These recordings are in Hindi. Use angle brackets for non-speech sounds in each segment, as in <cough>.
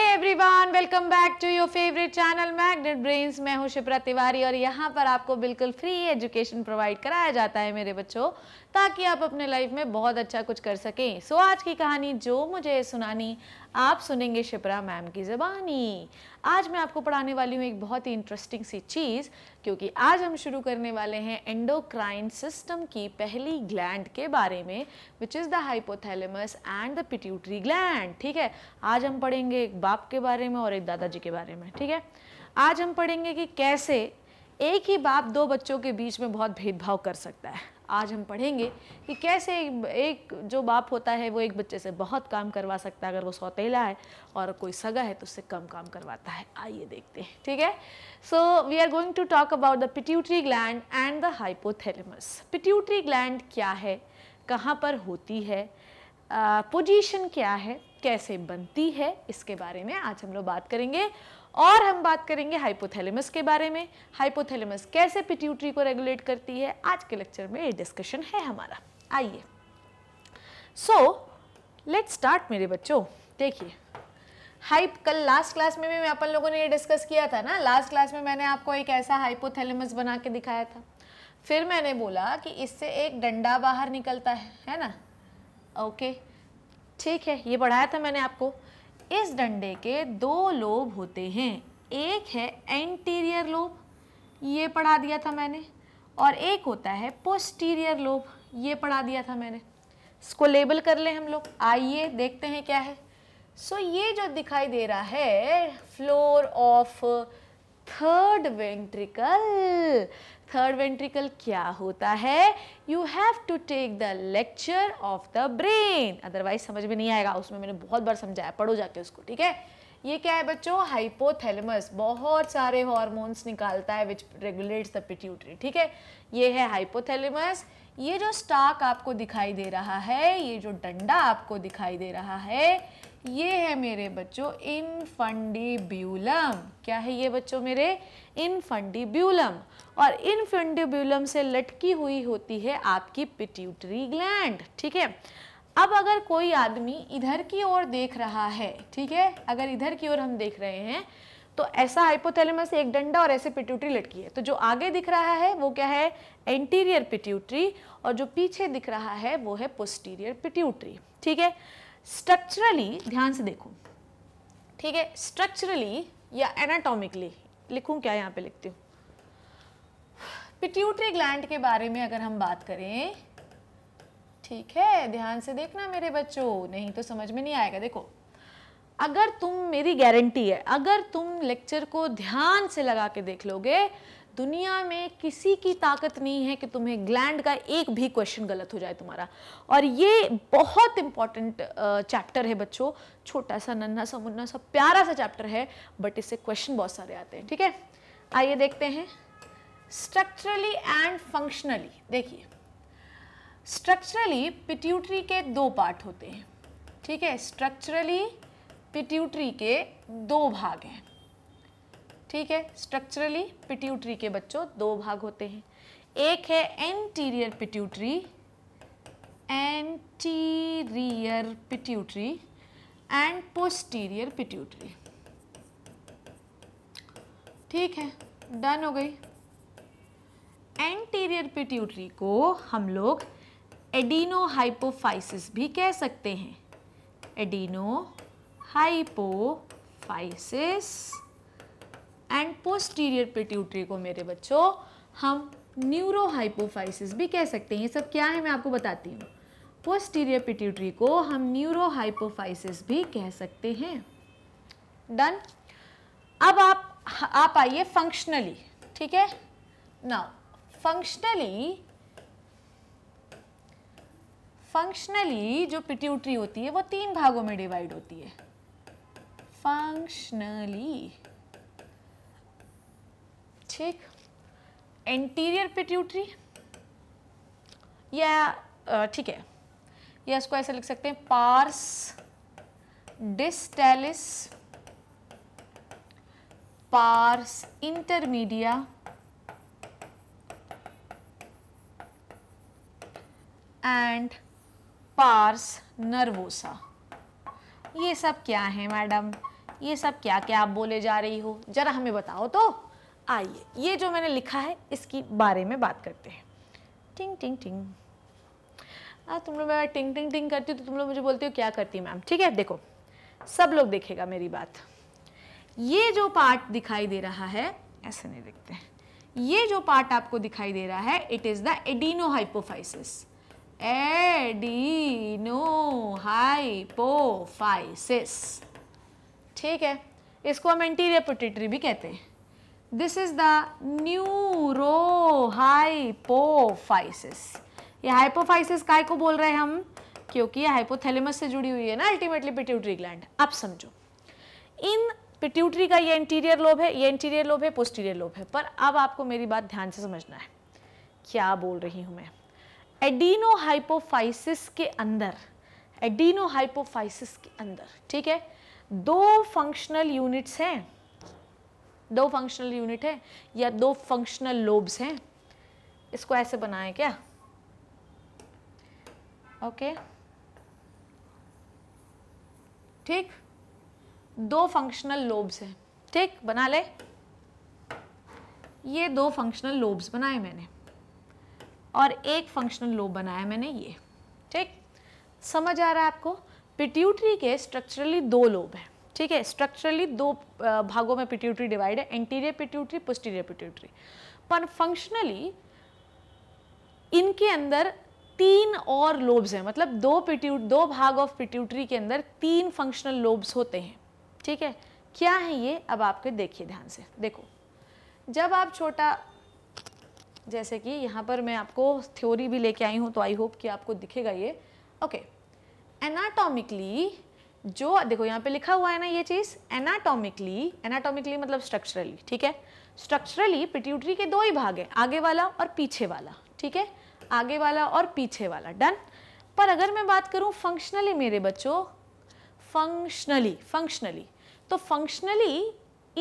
Everyone welcome back to your favourite channel Magnet Brains मैं हूं शिप्रा तिवारी और यहां पर आपको बिल्कुल फ्री एजुकेशन प्रोवाइड कराया जाता है मेरे बच्चों ताकि आप अपने लाइफ में बहुत अच्छा कुछ कर सकें सो आज की कहानी जो मुझे सुनानी आप सुनेंगे शिप्रा मैम की ज़बानी आज मैं आपको पढ़ाने वाली हूँ एक बहुत ही इंटरेस्टिंग सी चीज़ क्योंकि आज हम शुरू करने वाले हैं एंडोक्राइन सिस्टम की पहली ग्लैंड के बारे में which is the hypothalamus and the pituitary gland ठीक है आज हम पढ़ेंगे एक बाप के बारे में और एक दादाजी के बारे में ठीक है आज हम पढ़ेंगे कि कैसे एक ही बाप दो बच्चों के बीच में बहुत भेदभाव कर सकता है आज हम पढ़ेंगे कि कैसे एक जो बाप होता है वो एक बच्चे से बहुत काम करवा सकता है अगर वो सौतेला है और कोई सगा है तो उससे कम काम करवाता है आइए देखते हैं ठीक है so we are going to talk about the pituitary gland and the hypothalamus pituitary gland क्या है कहाँ पर होती है uh, क्या है कैसे बनती है इसके बारे में आज हम लोग बात करेंगे और हम बात करेंगे हाइपोथैलेमस के बारे में हाइपोथैलेमस कैसे पिट्यूटरी को रेगुलेट करती है आज के लेक्चर में ये डिस्कशन है हमारा आइए सो लेट स्टार्ट मेरे बच्चों देखिए हाइप कल लास्ट क्लास में भी मैं अपन लोगों ने ये डिस्कस किया था ना लास्ट क्लास में मैंने आपको एक ऐसा हाइपोथैलेमस बना के दिखाया था फिर मैंने बोला कि इससे एक डंडा बाहर निकलता है है ना ओके ठीक है ये पढ़ाया था मैंने आपको इस डंडे के दो लोब होते हैं एक है एंटीरियर लोब ये पढ़ा दिया था मैंने और एक होता है पोस्टीरियर लोब ये पढ़ा दिया था मैंने इसको लेबल कर ले हम लोग आइए देखते हैं क्या है सो so, ये जो दिखाई दे रहा है floor of third ventricle third ventricle क्या होता है you have to take the lecture of the brain otherwise समझ में नहीं आएगा उसमें मैंने बहुत बार समझाया पढ़ो जाके उसको ठीक है ये क्या है बच्चों हाइपोथैलेमस बहुत सारे हॉर्मोन्स निकालता है विच रेगुलेट्स द पिट्यूटरी ठीक है ये है हाइपोथैलेमस ये जो स्टाक आपको दिखाई दे रहा है ये जो डंडा आपको दिखाई दे रहा है ये है मेरे बच्चों इनफंडीब्यूलम क्या है ये बच्चों मेरे फंडीब्यूलम और इनफंडीब्यूलम से लटकी हुई होती है आपकी पिट्यूटरी ग्लैंड ठीक है अब अगर कोई आदमी इधर की ओर देख रहा है ठीक है अगर इधर की ओर हम देख रहे हैं तो ऐसा हाइपोथैलेमस एक डंडा और ऐसे पिट्यूटरी लटकी है तो जो आगे दिख रहा है वो क्या है एंटीरियर पिट्यूटरी और जो पीछे दिख रहा है वो है पोस्टीरियर पिट्यूटरी ठीक है स्ट्रक्चरली ध्यान से देखो ठीक है स्ट्रक्चरली या एनाटॉमिकली लिखूं क्या यहाँ पे लिखती हूँ पिट्यूटरी ग्लैंड के बारे में अगर हम बात करें ठीक है ध्यान से देखना मेरे बच्चों नहीं तो समझ में नहीं आएगा देखो अगर तुम मेरी गारंटी है अगर तुम लेक्चर को ध्यान से लगा के देख लोगे दुनिया में किसी की ताकत नहीं है कि तुम्हें ग्लैंड का एक भी क्वेश्चन गलत हो जाए तुम्हारा और ये बहुत इंपॉर्टेंट चैप्टर है बच्चों छोटा सा नन्हा सा मुन्ना सा प्यारा सा चैप्टर है बट इससे क्वेश्चन बहुत सारे आते हैं ठीक है आइए देखते हैं स्ट्रक्चरली एंड फंक्शनली देखिए स्ट्रक्चरली पिट्यूटरी के दो पार्ट होते हैं ठीक है स्ट्रक्चरली पिट्यूटरी के दो भाग हैं ठीक है स्ट्रक्चरली पिट्यूटरी के बच्चों दो भाग होते हैं एक है anterior pituitary anterior pituitary and posterior pituitary ठीक है डन हो गई एंटीरियर पिट्यूटरी को हम लोग एडीनो हाइपोफाइसिस भी कह सकते हैं adenohypophysis and posterior pituitary को मेरे बच्चों हम न्यूरो हाइपोफाइसिस भी कह सकते हैं ये सब क्या है मैं आपको बताती हूँ पोस्टीरियर पिट्यूटरी को हम न्यूरो हाइपोफाइसिस भी कह सकते हैं डन अब आप आप आइए फंक्शनली ठीक है नाउ फंक्शनली फंक्शनली जो पिट्यूटरी होती है वो तीन भागों में डिवाइड होती है फंक्शनली ठीक एंटीरियर पिट्यूटरी या ठीक है या इसको ऐसे लिख सकते हैं pars distalis pars intermedia and pars nervosa ये सब क्या है मैडम ये सब क्या क्या आप बोले जा रही हो जरा हमें बताओ तो आइए ये जो मैंने लिखा है इसकी बारे में बात करते हैं टिंग टिंग टिंग आ, तुम लोग मैं टिंग टिंग टिंग करती हूँ तो तुम लोग मुझे बोलते हो क्या करती मैम ठीक है देखो सब लोग देखेगा मेरी बात ये जो पार्ट दिखाई दे रहा है ऐसे नहीं देखते ये जो पार्ट आपको दिखाई दे रहा है it is the adenohypophysis adenohypophysis ठीक है इसको हम एंटीरियर पोटिट्री भी कहते हैं this is the neurohypophysis ये हाइपोफाइसिस काय को बोल रहे हैं हम क्योंकि ये हाइपोथेलेमस से जुड़ी हुई है ना अल्टीमेटली पिट्यूटरी ग्लैंड आप समझो इन पिट्यूटरी का ये इंटीरियर लोब है ये इंटीरियर लोब है पोस्टीरियर लोब है पर अब आपको मेरी बात ध्यान से समझना है क्या बोल रही हूँ मैं एडीनो हाइपोफाइसिस के अंदर एडीनो हाइपोफाइसिस के अंदर ठीक है दो फंक्शनल यूनिट्स हैं दो फंक्शनल यूनिट है या दो फंक्शनल लोब्स हैं इसको ऐसे बनाएं क्या ओके ठीक दो फंक्शनल लोब्स हैं ठीक बना ले ये दो फंक्शनल लोब्स बनाए मैंने और एक फंक्शनल लोब बनाया मैंने ये ठीक समझ आ रहा है आपको पिट्यूटरी के स्ट्रक्चरली दो लोब हैं ठीक है स्ट्रक्चरली दो भागों में पिट्यूटरी डिवाइड है एंटीरियर पिट्यूटरी पोस्टीरियर पिट्यूटरी पर फंक्शनली इनके अंदर तीन और लोब्स हैं मतलब दो पिट्यूट दो भाग ऑफ पिट्यूटरी के अंदर तीन फंक्शनल लोब्स होते हैं ठीक है क्या है ये अब आपके देखिए ध्यान से देखो जब आप छोटा जैसे कि यहाँ पर मैं आपको थ्योरी भी लेके आई हूँ तो आई होप कि आपको दिखेगा ये ओके okay. एनाटॉमिकली जो देखो यहाँ पे लिखा हुआ है ना ये चीज़ एनाटॉमिकली एनाटॉमिकली मतलब स्ट्रक्चरली ठीक है स्ट्रक्चरली पिट्यूटरी के दो ही भाग हैं आगे वाला और पीछे वाला ठीक है आगे वाला और पीछे वाला डन पर अगर मैं बात करूँ फंक्शनली मेरे बच्चों फंक्शनली फंक्शनली तो फंक्शनली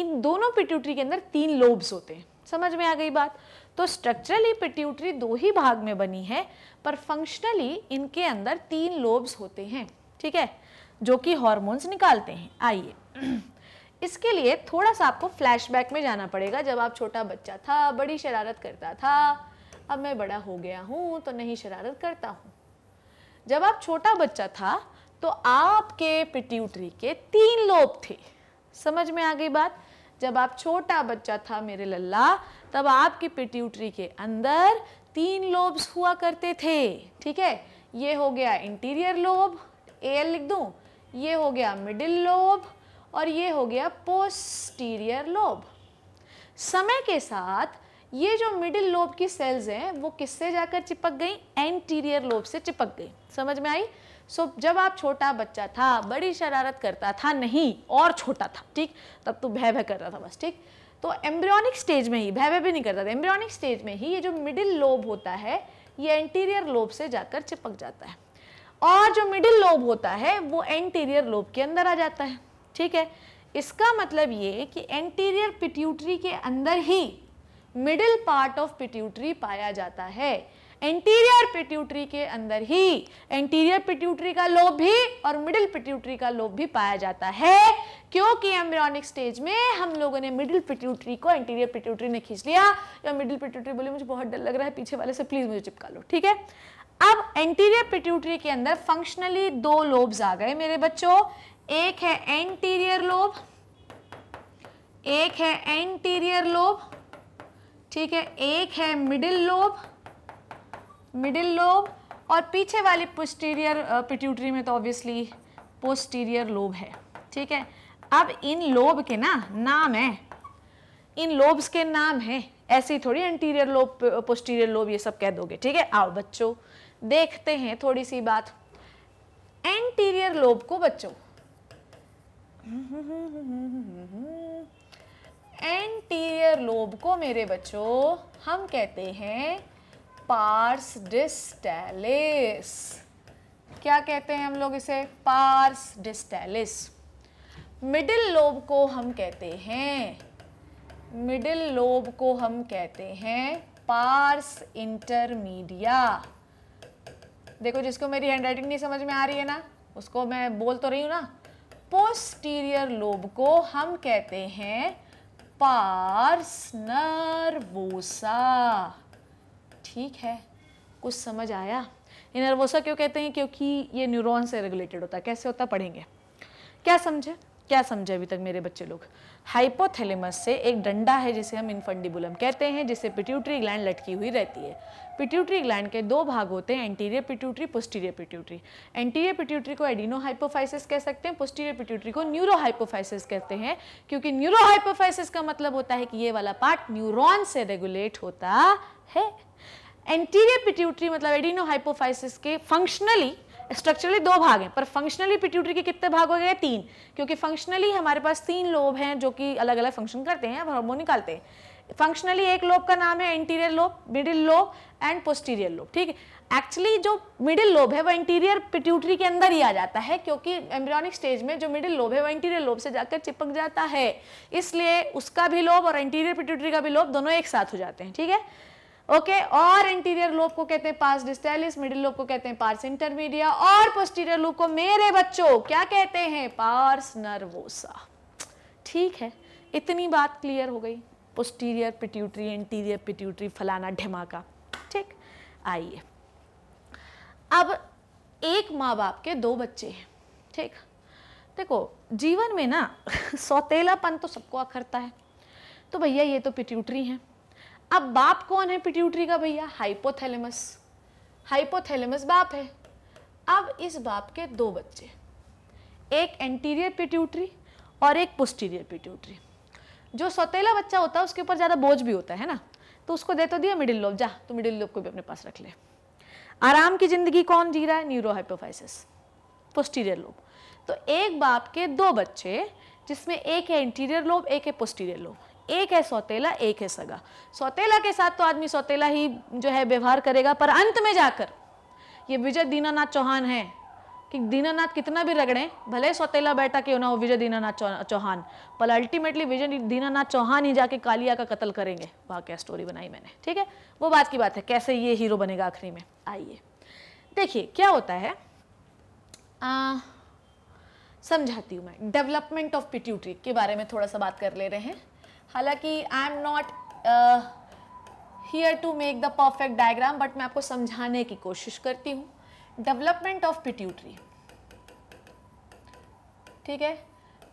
इन दोनों पिट्यूटरी के अंदर तीन लोब्स होते हैं समझ में आ गई बात तो स्ट्रक्चरली पिट्यूटरी दो ही भाग में बनी है पर फंक्शनली इनके अंदर तीन लोब्स होते हैं ठीक है जो कि हॉर्मोन्स निकालते हैं आइए <clears throat> इसके लिए थोड़ा सा आपको फ्लैशबैक में जाना पड़ेगा जब आप छोटा बच्चा था बड़ी शरारत करता था अब मैं बड़ा हो गया हूँ तो नहीं शरारत करता हूँ जब आप छोटा बच्चा था तो आपके पिट्यूटरी के तीन लोब थे समझ में आ गई बात जब आप छोटा बच्चा था मेरे लल्ला तब आपके पिट्यूटरी के अंदर तीन लोब्स हुआ करते थे ठीक है ये हो गया इंटीरियर लोब एल लिख दूँ ये हो गया मिडिल लोब और ये हो गया पोस्टीरियर लोब समय के साथ ये जो मिडिल लोब की सेल्स हैं वो किससे जाकर चिपक गई एंटीरियर लोब से चिपक गई समझ में आई सो so, जब आप छोटा बच्चा था बड़ी शरारत करता था नहीं और छोटा था ठीक तब तो भय भय करता था बस ठीक तो एम्ब्रियोनिक स्टेज में ही भय भी नहीं करता था एम्ब्रियोनिक स्टेज में ही ये जो मिडिल लोब होता है ये एंटीरियर लोब से जाकर चिपक जाता है और जो मिडिल लोब होता है वो एंटीरियर लोब के अंदर आ जाता है ठीक है इसका मतलब ये कि एंटीरियर पिट्यूटरी के अंदर ही मिडिल पार्ट ऑफ पिट्यूटरी पाया जाता है एंटीरियर पिट्यूटरी के अंदर ही एंटीरियर पिट्यूटरी का लोभ भी और मिडिल पिट्यूटरी का लोभ भी पाया जाता है क्योंकि एम्ब्रियोनिक स्टेज में हम लोगों ने मिडिल पिट्यूटरी को एंटीरियर पिट्यूटरी ने खींच लिया या मिडिल पिट्यूटरी बोली मुझे बहुत डर लग रहा है पीछे वाले से प्लीज़ मुझे चिपका लो ठीक है अब एंटीरियर पिट्यूटरी के अंदर फंक्शनली दो लोब्स आ गए मेरे बच्चों एक है एंटीरियर लोब एक है एंटीरियर लोब ठीक है एक है मिडिल लोब मिडिल लोब और पीछे वाली पोस्टीरियर पिट्यूटरी में तो ऑब्वियसली पोस्टीरियर लोब है ठीक है अब इन लोब के ना नाम है इन लोब्स के नाम है ऐसे ही थोड़ी एंटीरियर लोब पोस्टीरियर लोब ये सब कह दोगे ठीक है आओ बच्चों देखते हैं थोड़ी सी बात एंटीरियर लोब को बच्चों एंटीरियर लोब को मेरे बच्चों हम कहते हैं पार्स डिस्टैलिस क्या कहते हैं हम लोग इसे पार्स डिस्टैलिस मिडिल लोब को हम कहते हैं मिडिल लोब को हम कहते हैं पार्स इंटरमीडिया देखो जिसको मेरी हैंडराइटिंग नहीं समझ में आ रही है ना उसको मैं बोल तो रही हूँ ना पोस्टीरियर लोब को हम कहते हैं पार्स नर्वोसा ठीक है कुछ समझ आया ये नर्वोसा क्यों कहते हैं क्योंकि ये न्यूरॉन से रेगुलेटेड होता है कैसे होता पढ़ेंगे क्या समझे क्या समझे अभी तक मेरे बच्चे लोग हाइपोथैलेमस से एक डंडा है जिसे हम इनफंडिबुलम कहते हैं जिसे पिट्यूटरी ग्लैंड लटकी हुई रहती है पिट्यूटरी ग्लैंड के दो भाग होते हैं anterior pituitary posterior pituitary anterior pituitary को एडिनो हाइपोफाइसिस कह सकते हैं पोस्टीरियर पिट्यूटरी को न्यूरो हाइपोफाइसिस कहते हैं क्योंकि न्यूरो हाइपोफाइसिस का मतलब होता है कि ये वाला पार्ट न्यूरॉन से रेगुलेट होता है एंटीरियर पिट्यूटरी मतलब एडिनो हाइपोफाइसिस के फंक्शनली स्ट्रक्चरली दो भाग हैं पर फंक्शनली पिट्यूटरी के कितने भाग हो गए तीन क्योंकि फंक्शनली हमारे पास तीन लोब हैं जो कि अलग अलग फंक्शन करते हैं हार्मोन निकालते हैं फंक्शनली एक लोब का नाम है anterior lobe middle lobe and posterior lobe ठीक है एक्चुअली जो मिडिल लोब है वो इंटीरियर पिट्यूटरी के अंदर ही आ जाता है क्योंकि एम्ब्रियोनिक स्टेज में जो मिडिल लोब है वो इंटीरियर लोब से जाकर चिपक जाता है इसलिए उसका भी लोब और इंटीरियर पिट्यूटरी का भी लोब दोनों एक साथ हो जाते हैं ठीक है ओके okay, और इंटीरियर लोब को कहते हैं पार्स डिस्टेलिस मिडिल लोब को कहते हैं पार्स इंटरमीडिया और पोस्टीरियर लोब को मेरे बच्चों क्या कहते हैं पार्स नर्वोसा ठीक है इतनी बात क्लियर हो गई पोस्टीरियर पिट्यूटरी इंटीरियर पिट्यूटरी फलाना ढमाका ठीक आइए अब एक माँ बाप के दो बच्चे हैं ठीक देखो जीवन में ना <laughs> सौतेलापन तो सबको अखरता है तो भैया ये तो पिट्यूटरी हैं अब बाप कौन है पिट्यूटरी का भैया हाइपोथैलेमस हाइपोथैलेमस बाप है अब इस बाप के दो बच्चे एक एंटीरियर पिट्यूटरी और एक पोस्टीरियर पिट्यूटरी जो सौतेला बच्चा होता है उसके ऊपर ज़्यादा बोझ भी होता है ना तो उसको दे तो दिया मिडिल लोब जा तो मिडिल लोब को भी अपने पास रख ले आराम की जिंदगी कौन जी रहा है न्यूरोहाइपोफाइसिस पोस्टीरियर लोब तो एक बाप के दो बच्चे जिसमें एक है इंटीरियर लोब एक है पोस्टीरियर लोब एक है सौतेला एक है सगा सौतेला के साथ तो आदमी सौतेला ही जो है व्यवहार करेगा पर अंत में जाकर ये विजय दीनानाथ चौहान है कि दीनानाथ कितना भी रगड़े भले सौतेला बैठा क्यों ना हो विजय दीनानाथ चौहान पर अल्टीमेटली विजय दीनानाथ चौहान ही जाके कालिया का कत्ल करेंगे वहां क्या स्टोरी बनाई मैंने ठीक है वो बात की बात है कैसे ये हीरो बनेगा आखिरी में आइए देखिए क्या होता है समझाती हूँ मैं डेवलपमेंट ऑफ पिट्यूटरी के बारे में थोड़ा सा बात कर ले रहे हैं हालांकि I am not here to make the perfect diagram but मैं आपको समझाने की कोशिश करती हूँ डेवलपमेंट ऑफ पिट्यूटरी ठीक है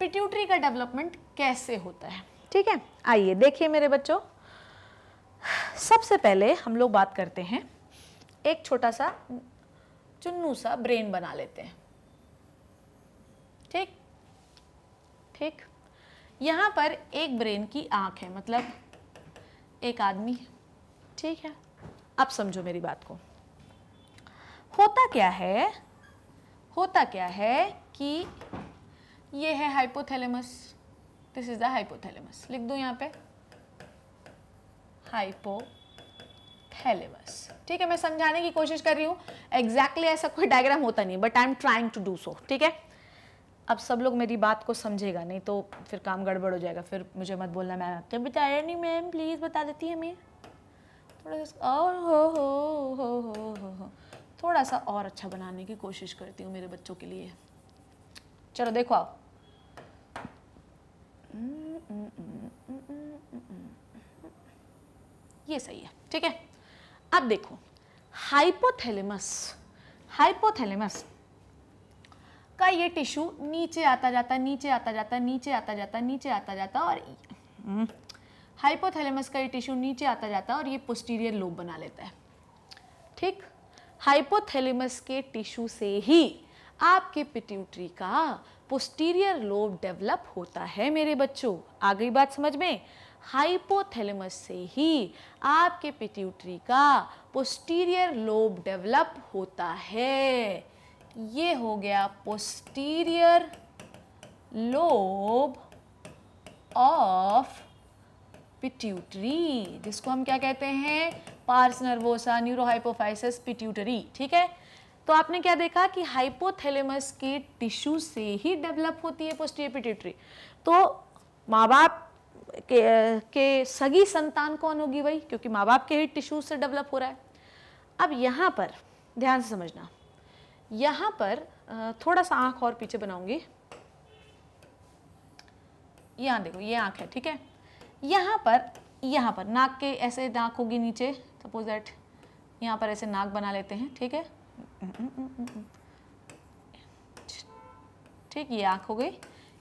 पिट्यूटरी का डेवलपमेंट कैसे होता है ठीक है आइए देखिए मेरे बच्चों सबसे पहले हम लोग बात करते हैं एक छोटा सा चुन्नू सा ब्रेन बना लेते हैं ठीक ठीक यहाँ पर एक ब्रेन की आँख है मतलब एक आदमी ठीक है अब समझो मेरी बात को होता क्या है होता क्या है कि ये है hypothalamus this is the hypothalamus लिख दो यहाँ पे थैलेमस ठीक है मैं समझाने की कोशिश कर रही हूँ एग्जैक्टली exactly ऐसा कोई डायग्राम होता नहीं but I am trying to do so ठीक है अब सब लोग मेरी बात को समझेगा नहीं तो फिर काम गड़बड़ हो जाएगा फिर मुझे मत बोलना मैम आपके बता रहे नहीं मैम प्लीज़ बता देती हमें थोड़ा सा और हो हो हो हो हो हो थोड़ा सा और अच्छा बनाने की कोशिश करती हूँ मेरे बच्चों के लिए चलो देखो आप ये सही है ठीक है अब देखो हाइपोथैलेमस हाइपोथैलेमस का ये टिश्यू नीचे आता जाता नीचे आता जाता नीचे आता जाता नीचे आता जाता और हाइपोथैलेमस हम्म, का ये टिश्यू नीचे आता जाता और ये पोस्टीरियर लोब बना लेता है ठीक हाइपोथैलेमस के टिश्यू से ही आपके पिट्यूटरी का पोस्टीरियर लोब डेवलप होता है मेरे बच्चों आ गई बात समझ में हाइपोथैलेमस से ही आपके पिट्यूटरी का पोस्टीरियर लोब डेवलप होता है ये हो गया पोस्टीरियर लोब ऑफ पिट्यूटरी जिसको हम क्या कहते हैं पार्स नर्वोसा न्यूरोहाइपोफाइसिस पिट्यूटरी ठीक है तो आपने क्या देखा कि हाइपोथैलेमस के टिश्यू से ही डेवलप होती है पोस्टीरियर पिट्यूटरी तो माँ बाप के, के सगी संतान कौन होगी वही क्योंकि माँ बाप के ही टिश्यू से डेवलप हो रहा है अब यहाँ पर ध्यान से समझना यहाँ पर थोड़ा सा आँख और पीछे बनाऊंगी यहाँ देखो ये आँख है ठीक है यहाँ पर यहाँ पर नाक के ऐसे नाक होगी नीचे सपोज दैट यहाँ पर ऐसे नाक बना लेते हैं ठीक है ठीक ये आँख हो गई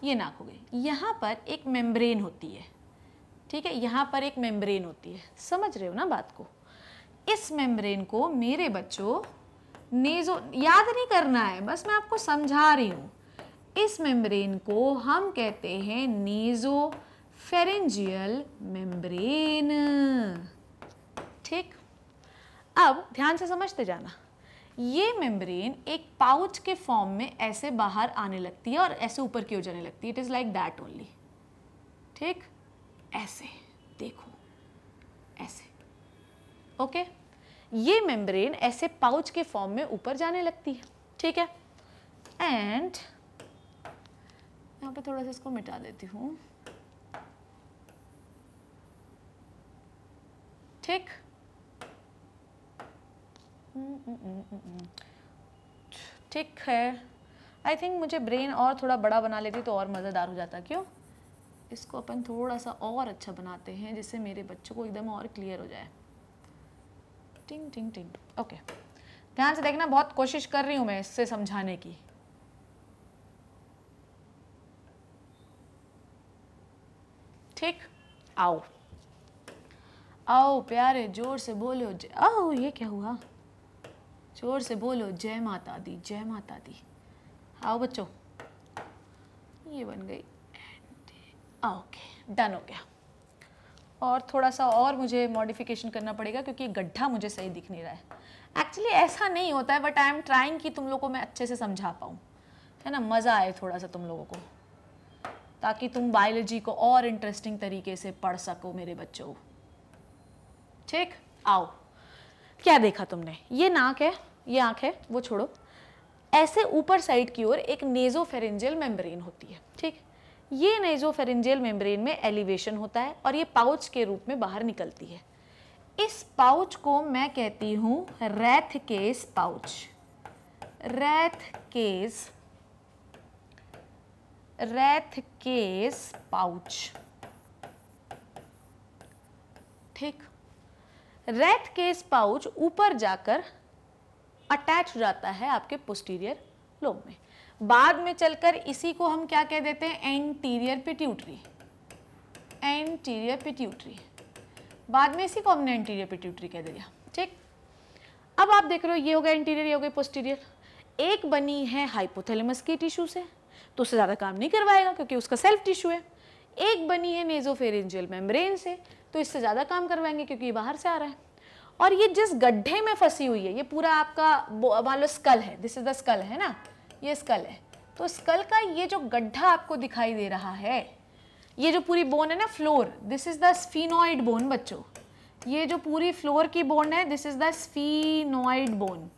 ये नाक हो गई यहाँ पर एक मेम्ब्रेन होती है ठीक है यहाँ पर एक मेम्ब्रेन होती है समझ रहे हो ना बात को इस मेम्ब्रेन को मेरे बच्चों नेजो याद नहीं करना है बस मैं आपको समझा रही हूँ इस मेम्ब्रेन को हम कहते हैं नेजो फेरेंजियल मेम्ब्रेन ठीक अब ध्यान से समझते जाना ये मेम्ब्रेन एक पाउच के फॉर्म में ऐसे बाहर आने लगती है और ऐसे ऊपर की ओर जाने लगती है it is like that only ठीक ऐसे देखो ऐसे ओके okay? ये मेम्ब्रेन ऐसे पाउच के फॉर्म में ऊपर जाने लगती है ठीक है एंड यहाँ पे थोड़ा सा इसको मिटा देती हूँ ठीक हम्म, हम्म, हम्म, ठीक है आई थिंक मुझे ब्रेन और थोड़ा बड़ा बना लेती तो और मज़ेदार हो जाता क्यों इसको अपन थोड़ा सा और अच्छा बनाते हैं जिससे मेरे बच्चों को एकदम और क्लियर हो जाए टिंग टिंग टिंग ओके ध्यान से देखना बहुत कोशिश कर रही हूँ मैं इससे समझाने की ठीक आओ आओ प्यारे जोर से बोलो आओ ये क्या हुआ जोर से बोलो जय माता दी जय माता दी आओ बच्चों ये बन गई ओके डन हो गया और थोड़ा सा और मुझे मॉडिफिकेशन करना पड़ेगा क्योंकि गड्ढा मुझे सही दिख नहीं रहा है एक्चुअली ऐसा नहीं होता है बट आई एम ट्राइंग कि तुम लोग को मैं अच्छे से समझा पाऊँ है ना मज़ा आए थोड़ा सा तुम लोगों को ताकि तुम बायोलॉजी को और इंटरेस्टिंग तरीके से पढ़ सको मेरे बच्चों ठीक आओ क्या देखा तुमने ये नाक है ये आँख है वो छोड़ो ऐसे ऊपर साइड की ओर एक नेजोफेरेंजियल मेम्ब्रेन होती है ठीक ये नेजो फेरेंजियल मेम्ब्रेन में एलिवेशन होता है और ये पाउच के रूप में बाहर निकलती है इस पाउच को मैं कहती हूँ Rathke's pouch Rathke's Rathke's pouch ठीक रैथ केस पाउच ऊपर जाकर अटैच हो जाता है आपके पोस्टीरियर लोब में बाद में चलकर इसी को हम क्या कह देते हैं एंटीरियर पिट्यूटरी एंटीरियर पिट्यूटरी बाद में इसी को हमने एंटीरियर पिट्यूटरी कह दिया ठीक अब आप देख रहे हो ये हो गया इंटीरियर ये हो गया पोस्टीरियर एक बनी है हाइपोथैलेमस के टिश्यू से तो उससे ज़्यादा काम नहीं करवाएगा क्योंकि उसका सेल्फ टिश्यू है एक बनी है नेजोफेरेंजियल मेम्ब्रेन से तो इससे ज़्यादा काम करवाएंगे क्योंकि ये बाहर से आ रहा है और ये जिस गड्ढे में फंसी हुई है ये पूरा आपका मान लो स्कल है दिस इज द स्कल है ना ये स्कल है तो स्कल का ये जो गड्ढा आपको दिखाई दे रहा है ये जो पूरी बोन है ना floor this is the sphenoid bone बच्चों ये जो पूरी फ्लोर की बोन है this is the sphenoid bone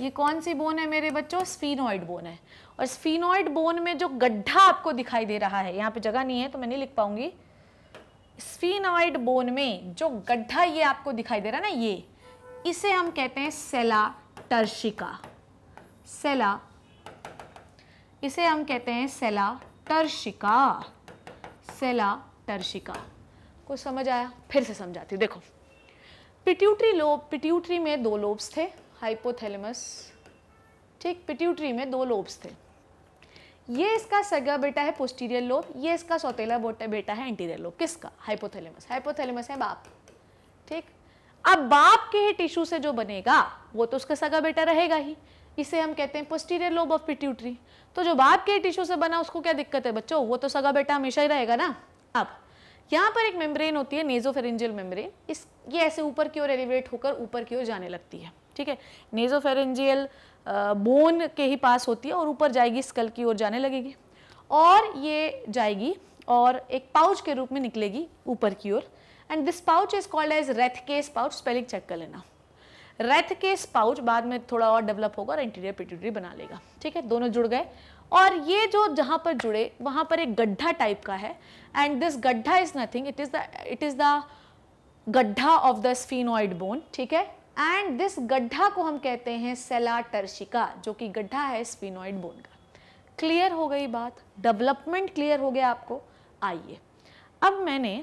ये कौन सी बोन है मेरे बच्चों स्फीनोइड बोन है और स्फीनोइड बोन में जो गड्ढा आपको दिखाई दे रहा है यहाँ पे जगह नहीं है तो मैं नहीं लिख पाऊंगी स्फीनोइड बोन में जो गड्ढा ये आपको दिखाई दे रहा है ना ये इसे हम कहते हैं सेला टर्शिका सेला इसे हम कहते हैं सेला टर्शिका सेला टर्शिका कुछ समझ आया फिर से समझाती हूँ देखो पिट्यूटरी लोब पिट्यूटरी में दो लोब्स थे हाइपोथेलमस ठीक पिट्यूटरी में दो लोब्स थे ये इसका सगा बेटा है पोस्टीरियर लोब ये इसका सौतेला बोटा बेटा है इंटीरियर लोब किसका हाइपोथैलेमस हाइपोथैलेमस है बाप ठीक अब बाप के ही टिश्यू से जो बनेगा वो तो उसका सगा बेटा रहेगा ही इसे हम कहते हैं पोस्टीरियर लोब ऑफ पिट्यूटरी तो जो बाप के टिश्यू से बना उसको क्या दिक्कत है बच्चों वो तो सगा बेटा हमेशा ही रहेगा ना अब यहाँ पर एक मेम्ब्रेन होती है नेजोफेरेंजियल मेम्ब्रेन इस ये ऐसे ऊपर की ओर एलिवेट होकर ऊपर की ओर जाने लगती है ठीक है नेजोफेरेंजियल बोन के ही पास होती है और ऊपर जाएगी स्कल की ओर जाने लगेगी और ये जाएगी और एक पाउच के रूप में निकलेगी ऊपर की ओर and this pouch is called as Rathke's pouch spelling check कर लेना रेथ के स्पाउच बाद में थोड़ा और डेवलप होगा और इंटीरियर पिट्यूटरी बना लेगा ठीक है दोनों जुड़ गए और ये जो जहाँ पर जुड़े वहाँ पर एक गड्ढा टाइप का है एंड दिस गड्ढा is nothing it is the it is the गड्ढा ऑफ द स्फीनॉइड बोन ठीक है एंड दिस गड्ढा को हम कहते हैं सेला टर्शिका जो कि गड्ढा है स्फीनोइड बोन का क्लियर हो गई बात डेवलपमेंट क्लियर हो गया आपको आइए अब मैंने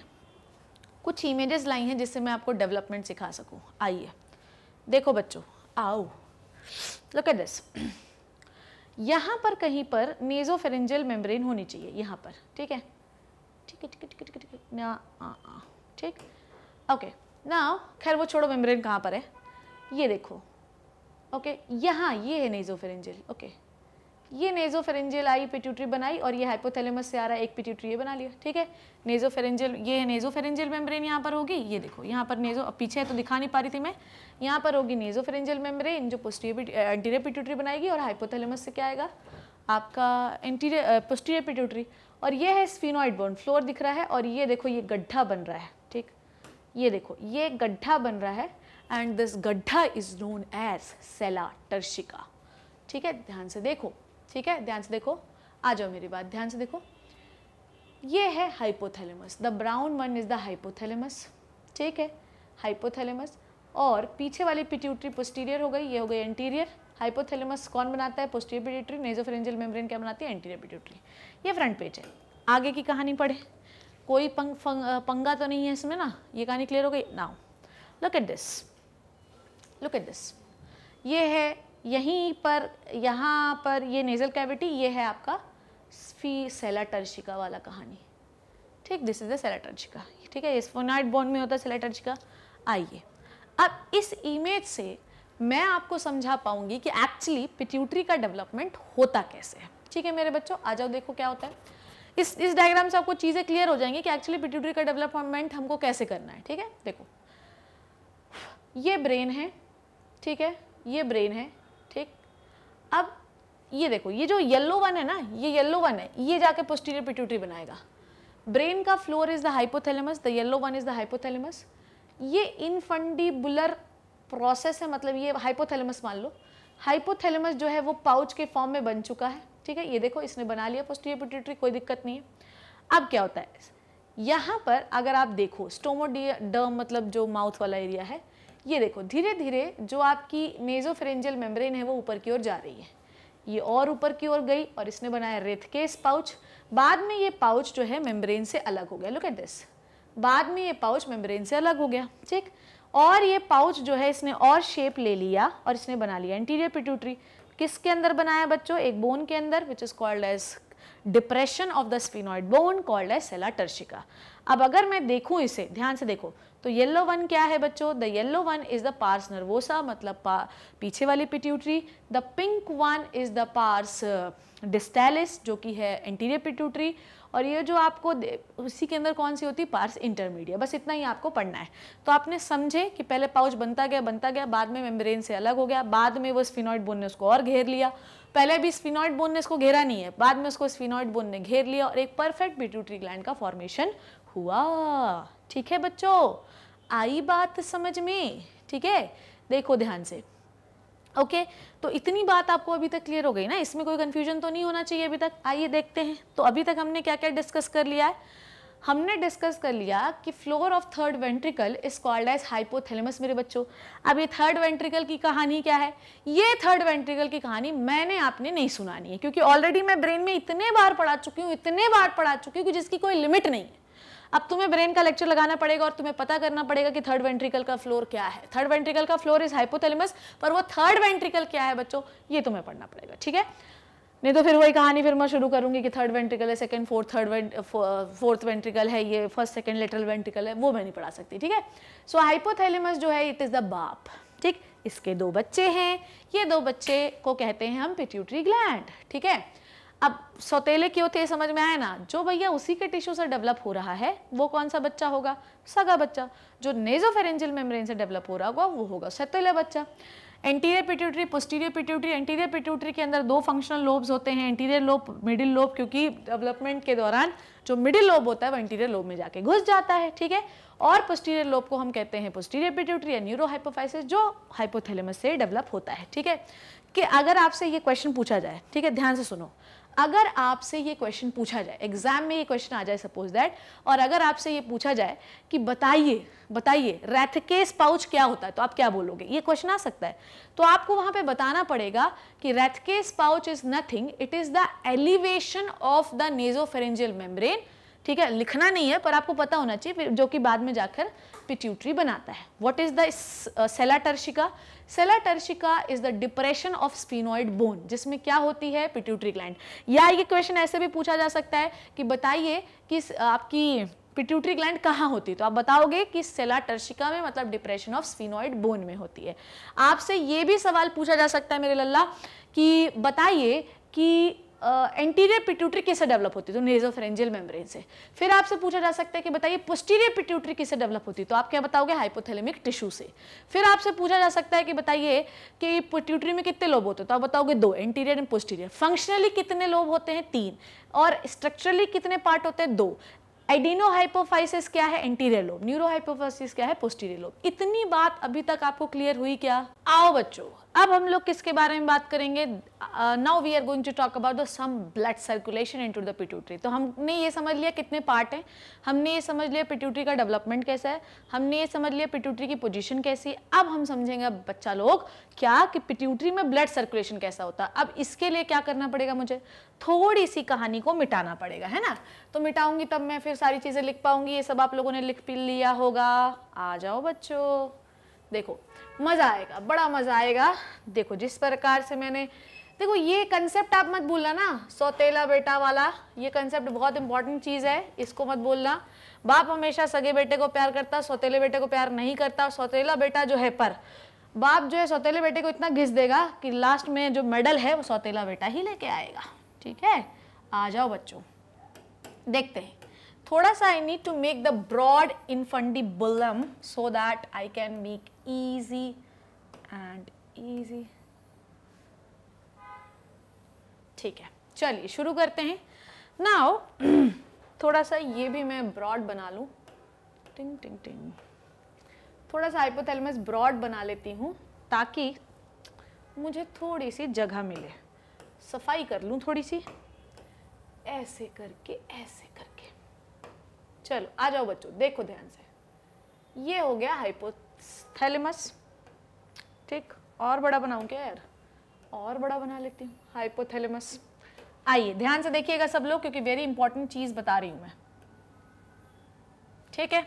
कुछ इमेजेस लाई हैं जिससे मैं आपको डेवलपमेंट सिखा सकूं आइए देखो बच्चों आओ लुक एट दिस यहाँ पर कहीं पर मेजोफेरेंजियल मेम्ब्रेन होनी चाहिए यहाँ पर ठीक है ठीक है ठीक है ठीक ठीक है ना ठीक ओके ना खैर वो छोड़ो मेम्ब्रेन कहाँ पर है ये देखो ओके यहाँ ये है नेजोफेरेंजियल ओके ये नेजोफेरेंजियल आई पिट्यूटरी बनाई और ये हाइपोथैलेमस से आ रहा है एक पिट्यूटरी ये बना लिया ठीक है नेजोफेरेंजियल ये नेजोफेरेंजियल मेम्ब्रेन यहाँ पर होगी ये देखो यहाँ पर नेजो पीछे तो दिखा नहीं पा रही थी मैं यहाँ पर होगी नेजोफेरेंजियल मेम्ब्रेन जो पोस्टीरियर एंटीरियर पिट्यूटरी बनाएगी और हाइपोथैलेमस से क्या आएगा आपका इंटीरियर पोस्टीरियर पिट्यूटरी और ये है स्फीनॉइड बोन फ्लोर दिख रहा है और ये देखो ये गड्ढा बन रहा है ठीक ये देखो ये गड्ढा बन रहा है एंड दिस गड्ढा is known as sella turcica ठीक है ध्यान से देखो ठीक है ध्यान से देखो आ जाओ मेरी बात ध्यान से देखो ये है hypothalamus the brown one is the hypothalamus ठीक है हाइपोथैलेमस और पीछे वाली पिट्यूटरी पोस्टीरियर हो गई ये हो गई एंटीरियर हाइपोथैलेमस कौन बनाता है पोस्टीरियर पिट्यूटरी नेजोफेरेंजियल मेम्ब्रेन क्या बनाती है एंटीरियर पिट्यूटरी ये फ्रंट पेज है आगे की कहानी पढ़े कोई पंग, फंग, पंगा तो नहीं है इसमें ना ये कहानी क्लियर हो गई now look at this look at this ये है यहीं पर यहाँ पर ये नेज़ल कैविटी ये है आपका फी सेलाटर्शिका वाला कहानी ठीक दिस इज़ द सेलाटर्जिका ठीक है स्फोनाइट बोन में होता है सेलाटर्जिका आइए अब इस इमेज से मैं आपको समझा पाऊंगी कि एक्चुअली पिट्यूटरी का डेवलपमेंट होता कैसे है ठीक है मेरे बच्चों आ जाओ देखो क्या होता है इस इस डायग्राम से आपको चीज़ें क्लियर हो जाएंगी कि एक्चुअली पिट्यूटरी का डेवलपमेंट हमको कैसे करना है ठीक है देखो ये ब्रेन है ठीक है ये ब्रेन है अब ये देखो ये जो येल्लो वन है ना ये येल्लो वन है ये जाके पोस्टीरियर पिट्यूटरी बनाएगा ब्रेन का floor is the hypothalamus the yellow one is the hypothalamus ये इनफंडीबुलर प्रोसेस है मतलब ये हाइपोथैलेमस मान लो हाइपोथैलेमस जो है वो पाउच के फॉर्म में बन चुका है ठीक है ये देखो इसने बना लिया पोस्टीरियर पिट्यूटरी कोई दिक्कत नहीं है अब क्या होता है यहाँ पर अगर आप देखो डर्म मतलब जो माउथ वाला एरिया है ये देखो धीरे धीरे जो आपकी मेजोफेरेंजियल मेम्ब्रेन है वो ऊपर की ओर जा रही है ये और ऊपर की ओर गई और इसने बनाया रेथकेस पाउच बाद में ये पाउच जो है मेम्ब्रेन से अलग हो गया लुक एट दिस बाद में ये पाउच मेम्ब्रेन से अलग हो गया ठीक और ये पाउच जो है इसने और शेप ले लिया और इसने बना लिया इंटीरियर पिट्यूटरी किसके अंदर बनाया बच्चों एक बोन के अंदर which is called as depression of the sphenoid bone called as sella turcica अब अगर मैं देखूँ इसे ध्यान से देखो तो येल्लो वन क्या है बच्चों the yellow one is the pars nervosa मतलब पा, पीछे वाली pituitary the pink one is the pars distalis जो कि है इंटीरियर पिट्यूटरी और ये जो आपको उसी के अंदर कौन सी होती है पार्स इंटरमीडिया बस इतना ही आपको पढ़ना है तो आपने समझे कि पहले पाउच बनता गया बनता गया बाद में मेम्ब्रेन से अलग हो गया बाद में वो स्फिनॉइड बोन ने उसको और घेर लिया पहले भी स्फिनॉइड बोन ने इसको घेरा नहीं है बाद में उसको स्फिनॉइड बोन ने घेर लिया और एक परफेक्ट पिट्यूटरी ग्लैंड का फॉर्मेशन हुआ ठीक है बच्चों आई बात समझ में ठीक है देखो ध्यान से ओके okay, तो इतनी बात आपको अभी तक क्लियर हो गई ना इसमें कोई कन्फ्यूजन तो नहीं होना चाहिए अभी तक आइए देखते हैं तो अभी तक हमने क्या क्या डिस्कस कर लिया है हमने डिस्कस कर लिया कि floor of third ventricle is called as hypothalamus मेरे बच्चों अब ये थर्ड वेंट्रिकल की कहानी क्या है ये थर्ड वेंट्रिकल की कहानी मैंने आपने नहीं सुनानी है क्योंकि ऑलरेडी मैं ब्रेन में इतने बार पढ़ा चुकी हूँ इतने बार पढ़ा चुकी हूँ कि जिसकी कोई लिमिट नहीं है अब तुम्हें ब्रेन का लेक्चर लगाना पड़ेगा और तुम्हें पता करना पड़ेगा कि थर्ड वेंट्रिकल का फ्लोर क्या है थर्ड वेंट्रिकल का फ्लोर इज हाइपोथेलमस पर वो थर्ड वेंट्रिकल क्या है बच्चों ये तुम्हें पढ़ना पड़ेगा ठीक है नहीं तो फिर वही कहानी फिर मैं शुरू करूंगी कि थर्ड वेंट्रिकल है second fourth third fourth ventricle है ये फर्स्ट सेकंड लेटरल वेंट्रिकल है वो मैं नहीं पढ़ा सकती ठीक है सो हाइपोथैलेमस जो है इट इज़ द बाप ठीक इसके दो बच्चे हैं ये दो बच्चे को कहते हैं हम पिट्यूटरी ग्लैंड ठीक है अब सौतेले क्यों थे समझ में आया ना जो भैया उसी के टिश्यू से डेवलप हो रहा है वो कौन सा बच्चा होगा सगा बच्चा जो नेजोफेरेंजियल मेम्ब्रेन से डेवलप हो रहा होगा वो होगा सौतेला बच्चा anterior pituitary posterior pituitary anterior pituitary के अंदर दो फंक्शनल लोब्स होते हैं एंटीरियर लोब मिडिल लोब क्योंकि डेवलपमेंट के दौरान जो मिडिल लोब होता है वो एंटीरियर लोब में जाके घुस जाता है ठीक है और पोस्टीरियर लोब को हम कहते हैं पोस्टीरियर पिट्यूटरी या न्यूरोहाइपोफाइसिस जो हाइपोथेलेमस से डेवलप होता है ठीक है कि अगर आपसे ये क्वेश्चन पूछा जाए ठीक है ध्यान से सुनो अगर आपसे ये क्वेश्चन पूछा जाए एग्जाम में ये क्वेश्चन आ जाए सपोज दैट और अगर आपसे ये पूछा जाए कि बताइए बताइए रैथकेस पाउच क्या होता है तो आप क्या बोलोगे ये क्वेश्चन आ सकता है तो आपको वहां पे बताना पड़ेगा कि Rathke's pouch is nothing it is the elevation of the nasopharyngeal membrane ठीक है लिखना नहीं है पर आपको पता होना चाहिए जो कि बाद में जाकर पिट्यूटरी बनाता है what is the sella turcica sella turcica is the depression of sphenoid bone जिसमें क्या होती है पिट्यूटरी ग्लैंड या ये क्वेश्चन ऐसे भी पूछा जा सकता है कि बताइए कि आपकी पिट्यूटरी ग्लैंड कहाँ होती है तो आप बताओगे कि सेला टर्शिका में मतलब डिप्रेशन ऑफ स्पिनोइड बोन में होती है आपसे ये भी सवाल पूछा जा सकता है मेरे लल्ला कि बताइए कि एंटीरियर पिट्यूटरी कैसे डेवलप होती है तो फ्रेंजियल मेम्ब्रेन से फिर आपसे पूछा जा सकता है कि बताइए पोस्टीरियर पिट्यूटरी कैसे डेवलप होती है तो आप क्या बताओगे हाइपोथैलेमिक टिश्यू से फिर आपसे पूछा जा सकता है कि बताइए कि पिट्यूटरी में कितने लोब होते हैं तो आप बताओगे दो एंटीरियर एंड पोस्टीरियर फंक्शनली कितने लोब होते हैं तीन और स्ट्रक्चरली कितने पार्ट होते हैं दो एडिनो हाइपोफाइसिस क्या है एंटीरियर लोब न्यूरो हाइपोफाइसिस क्या है पोस्टीरियर लोब इतनी बात अभी तक आपको क्लियर हुई क्या आओ बच्चों अब हम लोग किसके बारे में बात करेंगे now we are going to talk about the some blood circulation in to the pituitary तो हमने ये समझ लिया कितने पार्ट हैं हमने ये समझ लिया पिट्यूटरी का डेवलपमेंट कैसा है हमने ये समझ लिया पिट्यूटरी की पोजीशन कैसी है अब हम समझेंगे बच्चा लोग क्या कि पिट्यूटरी में ब्लड सर्कुलेशन कैसा होता है अब इसके लिए क्या करना पड़ेगा मुझे थोड़ी सी कहानी को मिटाना पड़ेगा है ना तो मिटाऊंगी तब मैं फिर सारी चीज़ें लिख पाऊंगी ये सब आप लोगों ने लिख लिया होगा आ जाओ बच्चों देखो मज़ा आएगा बड़ा मज़ा आएगा देखो जिस प्रकार से मैंने देखो ये कंसेप्ट आप मत बोलना ना सौतेला बेटा वाला ये कंसेप्ट बहुत इंपॉर्टेंट चीज़ है इसको मत बोलना बाप हमेशा सगे बेटे को प्यार करता सौतेले बेटे को प्यार नहीं करता और सौतेला बेटा जो है पर बाप जो है सौतेले बेटे को इतना घिस देगा कि लास्ट में जो मेडल है वो सौतेला बेटा ही लेके आएगा ठीक है आ जाओ बच्चों देखते हैं थोड़ा सा I need to make the broad infundibulum so that I can make easy and easy ठीक है चलिए शुरू करते हैं नाउ <clears throat> थोड़ा सा ये भी मैं ब्रॉड बना लूँ टिंग टिंग टिंग थोड़ा सा हाइपोथेलमस ब्रॉड बना लेती हूँ ताकि मुझे थोड़ी सी जगह मिले सफाई कर लूँ थोड़ी सी ऐसे करके ऐसे चलो आ जाओ बच्चों देखो ध्यान से ये हो गया हाइपोथैलेमस ठीक और बड़ा बनाऊं क्या यार और बड़ा बना लेती हूँ हाइपोथैलेमस आइए ध्यान से देखिएगा सब लोग क्योंकि वेरी इंपॉर्टेंट चीज़ बता रही हूं मैं ठीक है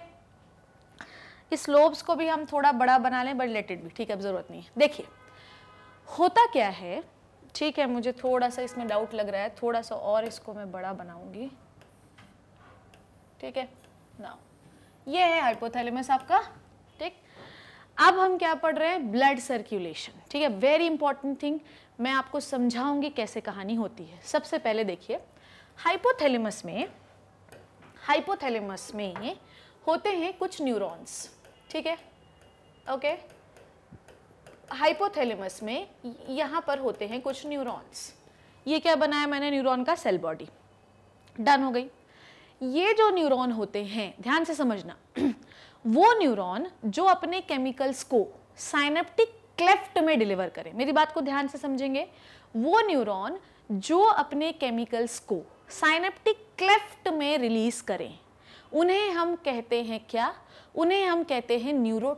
इस लोब्स को भी हम थोड़ा बड़ा बना लें बट रिलेटेड भी ठीक है अब ज़रूरत नहीं है देखिए होता क्या है ठीक है मुझे थोड़ा सा इसमें डाउट लग रहा है थोड़ा सा और इसको मैं बड़ा बनाऊंगी ठीक है ना ये है हाइपोथैलेमस आपका ठीक अब हम क्या पढ़ रहे हैं ब्लड सर्कुलेशन ठीक है वेरी इंपॉर्टेंट थिंग मैं आपको समझाऊंगी कैसे कहानी होती है सबसे पहले देखिए हाइपोथैलेमस में हाइपोथैलेमस में होते हैं कुछ न्यूरॉन्स ठीक है ओके हाइपोथैलेमस में यहाँ पर होते हैं कुछ न्यूरॉन्स ये क्या बनाया मैंने न्यूरॉन का सेल बॉडी डन हो गई ये जो न्यूरॉन होते हैं ध्यान से समझना <clears throat> वो न्यूरॉन जो अपने केमिकल्स को साइनेप्टिक क्लेफ्ट में डिलीवर करें मेरी बात को ध्यान से समझेंगे वो न्यूरॉन जो अपने केमिकल्स को साइनेप्टिक क्लेफ्ट में रिलीज करें उन्हें हम कहते हैं क्या उन्हें हम कहते हैं न्यूरो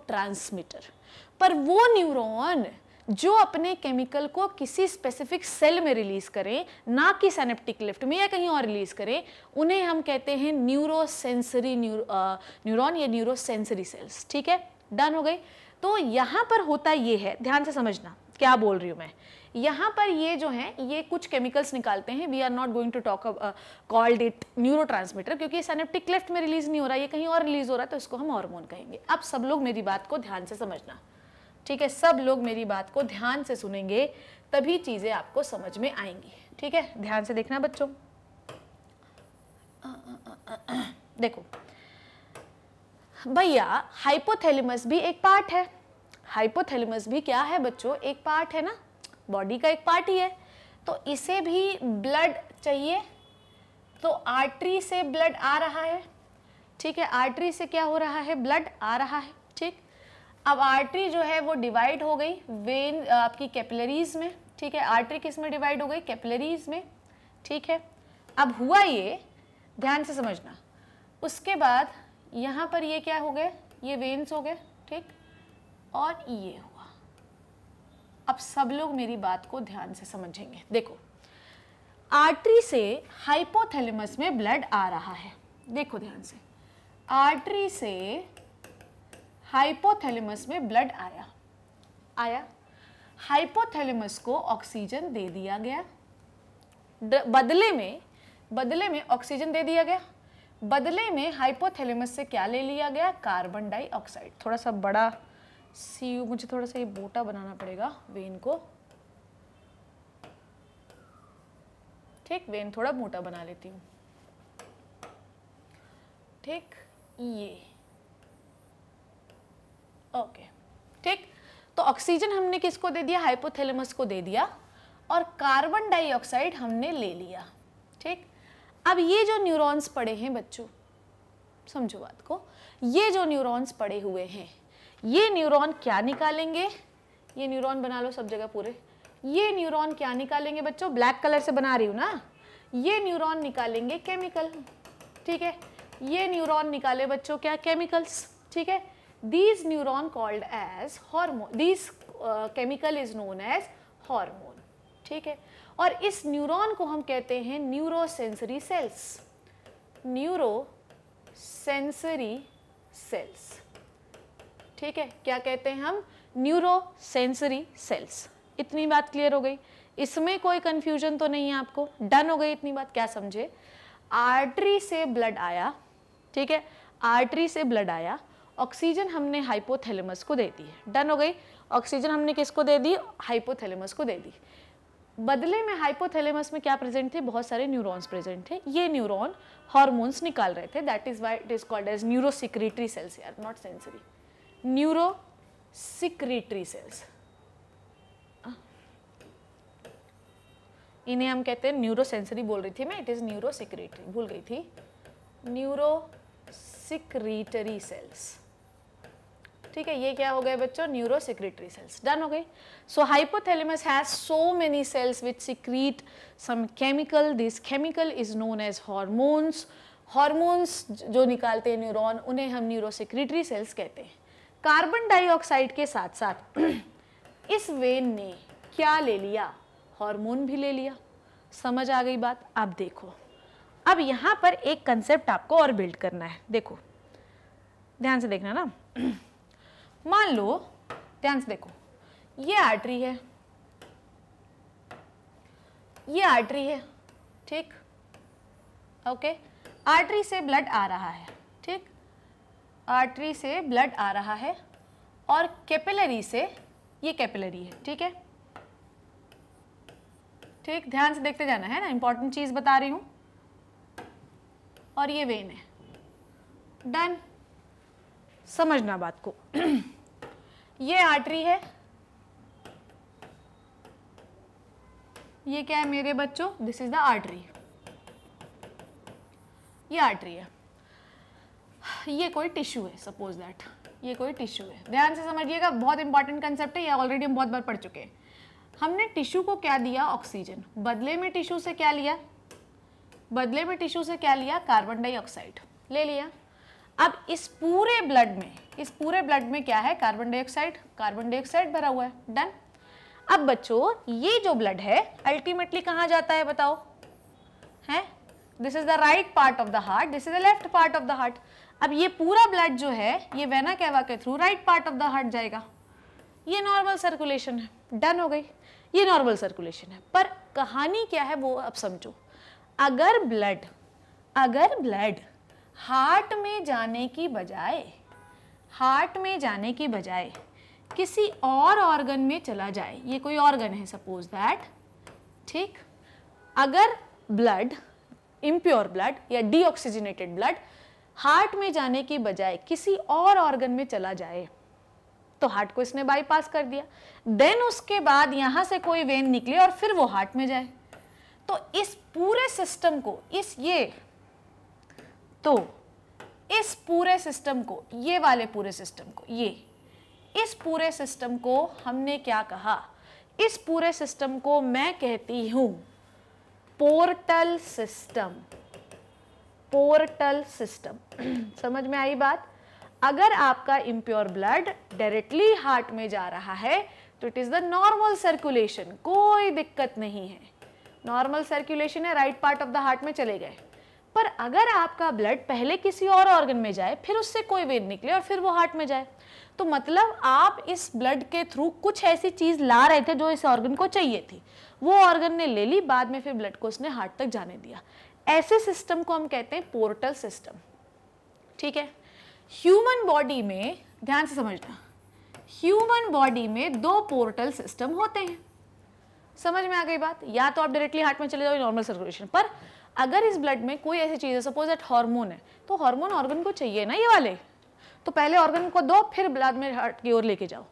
पर वो न्यूरॉन जो अपने केमिकल को किसी स्पेसिफिक सेल में रिलीज करें ना कि सैनेप्टिक लिफ्ट में या कहीं और रिलीज करें उन्हें हम कहते हैं न्यूरोसेंसरी न्यूरोन या न्यूरोसेंसरी सेल्स ठीक है डन हो गई तो यहाँ पर होता ये है ध्यान से समझना क्या बोल रही हूँ मैं यहाँ पर ये जो है ये कुछ केमिकल्स निकालते हैं we are not going to talk called it neuro क्योंकि सैनेप्टिक लेफ्ट में रिलीज नहीं हो रहा ये कहीं और रिलीज हो रहा है तो इसको हम हार्मोन कहेंगे अब सब लोग मेरी बात को ध्यान से समझना ठीक है सब लोग मेरी बात को ध्यान से सुनेंगे तभी चीज़ें आपको समझ में आएंगी ठीक है ध्यान से देखना बच्चों देखो भैया हाइपोथैलेमस भी एक पार्ट है हाइपोथैलेमस भी क्या है बच्चों एक पार्ट है ना बॉडी का एक पार्ट ही है तो इसे भी ब्लड चाहिए तो आर्टरी से ब्लड आ रहा है ठीक है आर्टरी से क्या हो रहा है ब्लड आ रहा है अब आर्टरी जो है वो डिवाइड हो गई वेन आपकी कैपिलरीज में ठीक है आर्टरी किस में डिवाइड हो गई कैपिलरीज में ठीक है अब हुआ ये ध्यान से समझना उसके बाद यहाँ पर ये क्या हो गए ये वेन्स हो गए ठीक और ये हुआ अब सब लोग मेरी बात को ध्यान से समझेंगे देखो आर्टरी से हाइपोथैलेमस में ब्लड आ रहा है देखो ध्यान से आर्टरी से हाइपोथैलेमस में ब्लड आया आया हाइपोथैलेमस को ऑक्सीजन दे दिया गया बदले में बदले में ऑक्सीजन दे दिया गया बदले में हाइपोथैलेमस से क्या ले लिया गया कार्बन डाइऑक्साइड थोड़ा सा बड़ा सी मुझे थोड़ा सा ये बोटा बनाना पड़ेगा वेन को ठीक वेन थोड़ा मोटा बना लेती हूँ ठीक ये ओके ठीक तो ऑक्सीजन हमने किसको दे दिया हाइपोथैलेमस को दे दिया और कार्बन डाइऑक्साइड हमने ले लिया ठीक अब ये जो न्यूरॉन्स पड़े हैं बच्चों समझो बात को ये जो न्यूरॉन्स पड़े हुए हैं ये न्यूरॉन क्या निकालेंगे ये न्यूरॉन बना लो सब जगह पूरे ये न्यूरॉन क्या निकालेंगे बच्चों ब्लैक कलर से बना रही हूँ ना ये न्यूरॉन निकालेंगे केमिकल ठीक है ये न्यूरॉन निकाले बच्चों क्या केमिकल्स ठीक है these neuron called as hormone these uh, chemical is known as hormone ठीक है और इस न्यूरोन को हम कहते हैं न्यूरोसेंसरी सेल्स न्यूरो सेल्स ठीक है क्या कहते हैं हम न्यूरोसेंसरी सेल्स इतनी बात क्लियर हो गई इसमें कोई कंफ्यूजन तो नहीं है आपको डन हो गई इतनी बात क्या समझे आर्टरी से ब्लड आया ठीक है आर्टरी से ब्लड आया ऑक्सीजन हमने हाइपोथैलेमस को दे दी है डन हो गई ऑक्सीजन हमने किसको दे दी हाइपोथैलेमस को दे दी बदले में हाइपोथैलेमस में क्या प्रेजेंट थे बहुत सारे न्यूरॉन्स प्रेजेंट थे ये न्यूरॉन हॉर्मोन्स निकाल रहे थे that is why it is called as neurosecretory cells यार not sensory neurosecretory cells इन्हें हम कहते हैं न्यूरो सेंसरी बोल रही थी मैं इट इज़ न्यूरो सिक्रेटरी भूल गई थी न्यूरो सिक्रेटरी सेल्स ठीक है ये क्या हो गए बच्चों न्यूरो सिक्रेटरी सेल्स डन हो गई so hypothalamus has so many cells which secrete some chemical this chemical is known as hormones hormones जो निकालते हैं न्यूरोन उन्हें हम न्यूरो सिक्रेटरी सेल्स कहते हैं कार्बन डाइऑक्साइड के साथ साथ <clears throat> इस वेन ने क्या ले लिया हॉर्मोन भी ले लिया समझ आ गई बात अब देखो अब यहाँ पर एक कंसेप्ट आपको और बिल्ड करना है देखो ध्यान से देखना ना <clears throat> मान लो ध्यान से देखो ये आर्टरी है ये आर्टरी है ठीक ओके आर्टरी से ब्लड आ रहा है ठीक आर्टरी से ब्लड आ रहा है और कैपिलरी से ये कैपिलरी है ठीक है ठीक ध्यान से देखते जाना है ना इंपॉर्टेंट चीज़ बता रही हूं और ये वेन है डन समझना बात को ये आर्टरी है ये क्या है मेरे बच्चों दिस इज द आर्टरी ये आर्टरी है ये कोई टिश्यू है सपोज दैट ये कोई टिश्यू है ध्यान से समझिएगा बहुत इंपॉर्टेंट कंसेप्ट है ये ऑलरेडी हम बहुत बार पढ़ चुके हैं हमने टिश्यू को क्या दिया ऑक्सीजन बदले में टिश्यू से क्या लिया बदले में टिश्यू से क्या लिया कार्बन डाइऑक्साइड ले लिया अब इस पूरे ब्लड में इस पूरे ब्लड में क्या है कार्बन डाइऑक्साइड कार्बन डाइऑक्साइड भरा हुआ है डन अब बच्चों ये जो ब्लड है अल्टीमेटली कहाँ जाता है बताओ है this is the right part of the heart this is the left part of the heart अब ये पूरा ब्लड जो है ये वेना कहवा के through right part of the heart जाएगा ये नॉर्मल सर्कुलेशन है डन हो गई ये नॉर्मल सर्कुलेशन है पर कहानी क्या है वो अब समझो अगर ब्लड अगर ब्लड हार्ट में जाने की बजाय हार्ट में जाने की बजाय किसी और ऑर्गन में चला जाए ये कोई ऑर्गन है सपोज दैट ठीक अगर ब्लड इम्प्योर ब्लड या डीऑक्सीजनेटेड ब्लड हार्ट में जाने की बजाय किसी और ऑर्गन में चला जाए तो हार्ट को इसने बाईपास कर दिया देन उसके बाद यहाँ से कोई वेन निकले और फिर वो हार्ट में जाए तो इस पूरे सिस्टम को इस ये तो इस पूरे सिस्टम को ये वाले पूरे सिस्टम को ये इस पूरे सिस्टम को हमने क्या कहा इस पूरे सिस्टम को मैं कहती हूं पोर्टल सिस्टम पोर्टल सिस्टम समझ में आई बात अगर आपका इम्प्योर ब्लड डायरेक्टली हार्ट में जा रहा है तो it is the normal circulation कोई दिक्कत नहीं है नॉर्मल सर्कुलेशन है right part of the heart में चले गए पर अगर आपका ब्लड पहले किसी और ऑर्गन में जाए फिर उससे कोई वेद निकले और फिर वो हार्ट में जाए तो मतलब आप इस ब्लड के थ्रू कुछ ऐसी चीज़ ला रहे थे जो इस ऑर्गन को चाहिए थी वो ऑर्गन ने ले ली बाद में फिर ब्लड को उसने हार्ट तक जाने दिया ऐसे सिस्टम को हम कहते हैं पोर्टल सिस्टम ठीक है ह्यूमन बॉडी में ध्यान से समझना ह्यूमन बॉडी में दो पोर्टल सिस्टम होते हैं समझ में आ गई बात या तो आप डायरेक्टली हार्ट में चले जाओ नॉर्मल सर्कुलेशन पर अगर इस ब्लड में कोई ऐसी चीज़ है सपोज दैट हार्मोन है तो हार्मोन ऑर्गन को चाहिए ना ये वाले तो पहले ऑर्गन को दो फिर ब्लड में हार्ट की ओर लेके जाओ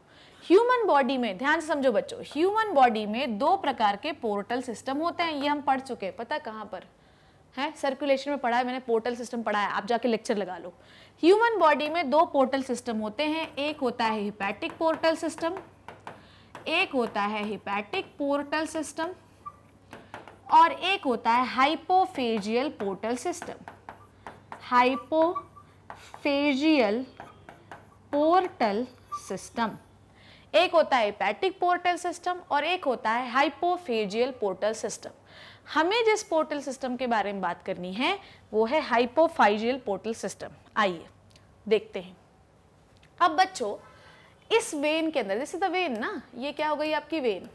ह्यूमन बॉडी में ध्यान से समझो बच्चों ह्यूमन बॉडी में दो प्रकार के पोर्टल सिस्टम होते हैं ये हम पढ़ चुके हैं पता कहाँ पर है सर्कुलेशन में पढ़ा है मैंने पोर्टल सिस्टम पढ़ा है आप जाके लेक्चर लगा लो ह्यूमन बॉडी में दो पोर्टल सिस्टम होते हैं एक होता है हिपैटिक पोर्टल सिस्टम एक होता है हिपैटिक पोर्टल सिस्टम और एक होता है hypophyseal portal system hypophyseal portal system एक होता है पैटिक पोर्टल सिस्टम और एक होता है हाइपोफेजियल पोर्टल सिस्टम हमें जिस पोर्टल सिस्टम के बारे में बात करनी है वो है हाइपोफाइजियल पोर्टल सिस्टम आइए देखते हैं अब बच्चों इस वेन के अंदर जैसे द वेन ना ये क्या हो गई आपकी वेन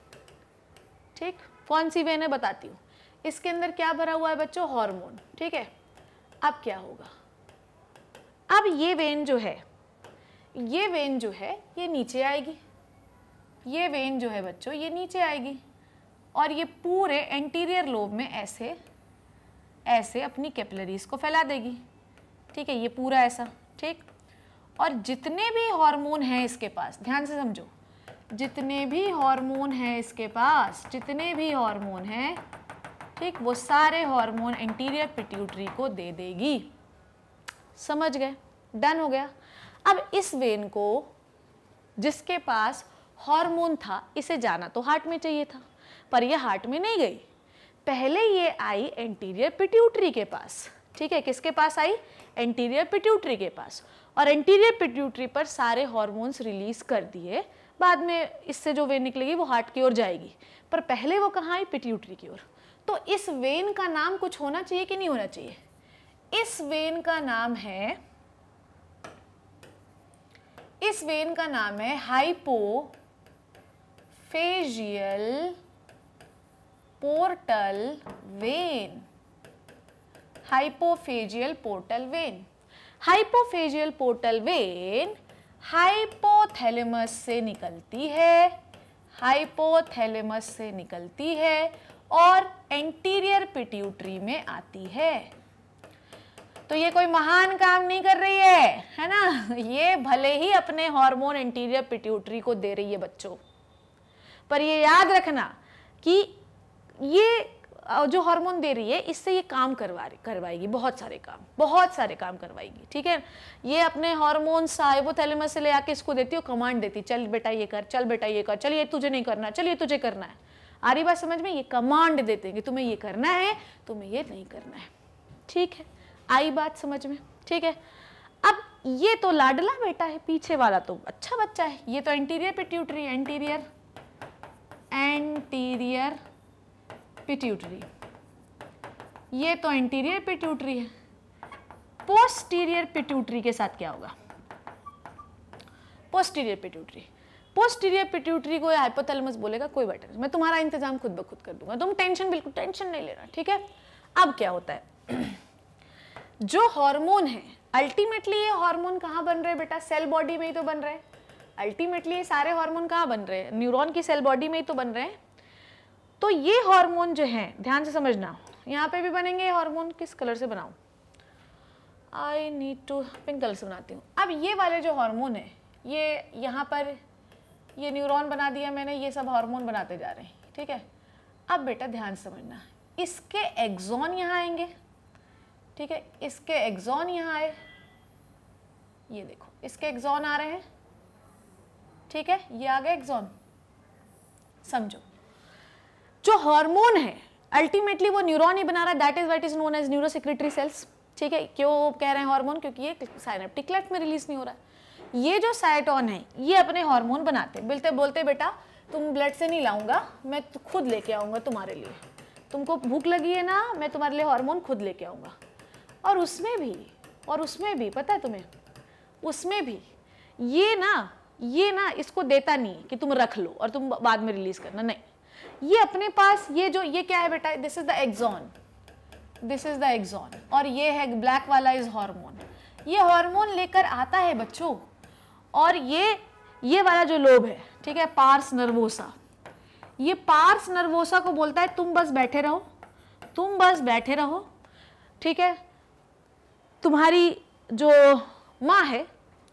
ठीक कौन सी वेन है बताती हूँ इसके अंदर क्या भरा हुआ है बच्चों हार्मोन ठीक है अब क्या होगा अब ये वेन जो है ये वेन जो है ये नीचे आएगी ये वेन जो है बच्चों ये नीचे आएगी और ये पूरे एंटीरियर लोब में ऐसे ऐसे अपनी कैपिलरीज को फैला देगी ठीक है ये पूरा ऐसा ठीक और जितने भी हार्मोन हैं इसके पास ध्यान से समझो जितने भी हार्मोन हैं इसके पास जितने भी हार्मोन हैं ठीक वो सारे हार्मोन इंटीरियर पिट्यूटरी को दे देगी समझ गए डन हो गया अब इस वेन को जिसके पास हार्मोन था इसे जाना तो हार्ट में चाहिए था पर यह हार्ट में नहीं गई पहले ये आई एंटीरियर पिट्यूटरी के पास ठीक है किसके पास आई एंटीरियर पिट्यूटरी के पास और एंटीरियर पिट्यूटरी पर सारे हॉर्मोन्स रिलीज कर दिए बाद में इससे जो वेन निकलेगी वो हार्ट की ओर जाएगी पर पहले वो कहाँ आई पिट्यूटरी की ओर तो इस वेन का नाम कुछ होना चाहिए कि नहीं होना चाहिए इस वेन का नाम है इस वेन का नाम है hypophyseal portal vein hypophyseal portal vein hypophyseal portal vein hypothalamus से निकलती है हाइपोथैलेमस से निकलती है और एंटीरियर पिट्यूटरी में आती है तो ये कोई महान काम नहीं कर रही है है ना ये भले ही अपने हार्मोन इंटीरियर पिट्यूटरी को दे रही है बच्चों पर ये याद रखना कि ये जो हार्मोन दे रही है इससे ये काम करवा करवाएगी बहुत सारे काम बहुत सारे काम करवाएगी ठीक है ये अपने हार्मोन साइबोथैलेमस से ले आके इसको देती है कमांड देती चल बेटा ये कर चल बेटा ये कर चल ये तुझे नहीं करना चल ये तुझे करना है आ रही बात समझ में ये कमांड हैं कि तुम्हें ये करना है तुम्हें ये नहीं करना है ठीक है आई बात समझ में ठीक है अब ये तो लाडला बेटा है पीछे वाला तो अच्छा बच्चा है ये तो interior pituitary anterior anterior pituitary ये तो इंटीरियर पिट्यूटरी है पोस्टीरियर पिट्यूटरी के साथ क्या होगा पोस्टीरियर पिट्यूटरी पोस्टीरियर पिट्यूटरी को हाइपोथैलेमस बोलेगा कोई बैटर नहीं मैं तुम्हारा इंतजाम खुद ब खुद कर दूंगा तुम टेंशन बिल्कुल टेंशन नहीं लेना ठीक है अब क्या होता है <clears throat> जो हार्मोन है अल्टीमेटली ये हार्मोन कहाँ बन रहे बेटा सेल बॉडी में ही तो बन रहे अल्टीमेटली ये सारे हार्मोन कहाँ बन रहे हैं न्यूरोन की सेल बॉडी में ही तो बन रहे हैं तो ये हार्मोन जो है ध्यान से समझना यहाँ पे भी बनेंगे हार्मोन किस कलर से बनाऊँ I need to pink colour से बनाती हूँ अब ये वाले जो हार्मोन है ये यहाँ पर ये न्यूरॉन बना दिया मैंने ये सब हार्मोन बनाते जा रहे हैं ठीक है अब बेटा ध्यान समझना इसके एग्जॉन यहाँ आएंगे ठीक है इसके एग्जॉन यहाँ आए ये देखो इसके एग्जॉन आ रहे हैं ठीक है ये आ गए एग्जॉन समझो जो हार्मोन है अल्टीमेटली वो न्यूरॉन ही बना रहा है that is white is known as neurosecretory cells ठीक है क्यों कह रहे हैं हार्मोन क्योंकि ये साइनेप्टिक क्लेट में रिलीज नहीं हो रहा है ये जो साइटोन है ये अपने हार्मोन बनाते बोलते बोलते बेटा तुम ब्लड से नहीं लाऊंगा मैं खुद लेके आऊँगा तुम्हारे लिए तुमको भूख लगी है ना मैं तुम्हारे लिए हार्मोन खुद लेके आऊंगा और उसमें भी और उसमें भी पता है तुम्हें उसमें भी ये ना ये ना इसको देता नहीं है कि तुम रख लो और तुम बाद में रिलीज करना नहीं ये अपने पास ये जो ये क्या है बेटा this is the axon this is the axon और ये है ब्लैक वाला इज हार्मोन ये हार्मोन लेकर आता है बच्चों और ये ये वाला जो लोभ है ठीक है पार्स नर्वोसा ये पार्स नर्वोसा को बोलता है तुम बस बैठे रहो तुम बस बैठे रहो ठीक है तुम्हारी जो माँ है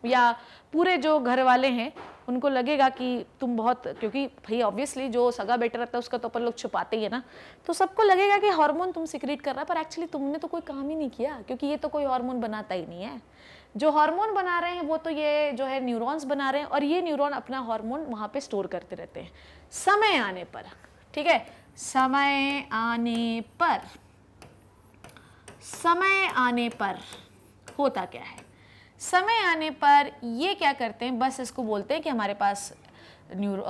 या पूरे जो घर वाले हैं उनको लगेगा कि तुम बहुत क्योंकि भाई ऑब्वियसली जो सगा बेटा रहता है उसका तो अपन लोग छुपाते ही है ना तो सबको लगेगा कि हार्मोन तुम सिक्रीट कर रहा है पर एक्चुअली तुमने तो कोई काम ही नहीं किया क्योंकि ये तो कोई हार्मोन बनाता ही नहीं है जो हार्मोन बना रहे हैं वो तो ये जो है न्यूरॉन्स बना रहे हैं और ये न्यूरॉन अपना हार्मोन वहाँ पे स्टोर करते रहते हैं समय आने पर ठीक है समय आने पर समय आने पर होता क्या है समय आने पर ये क्या करते हैं बस इसको बोलते हैं कि हमारे पास न्यूरो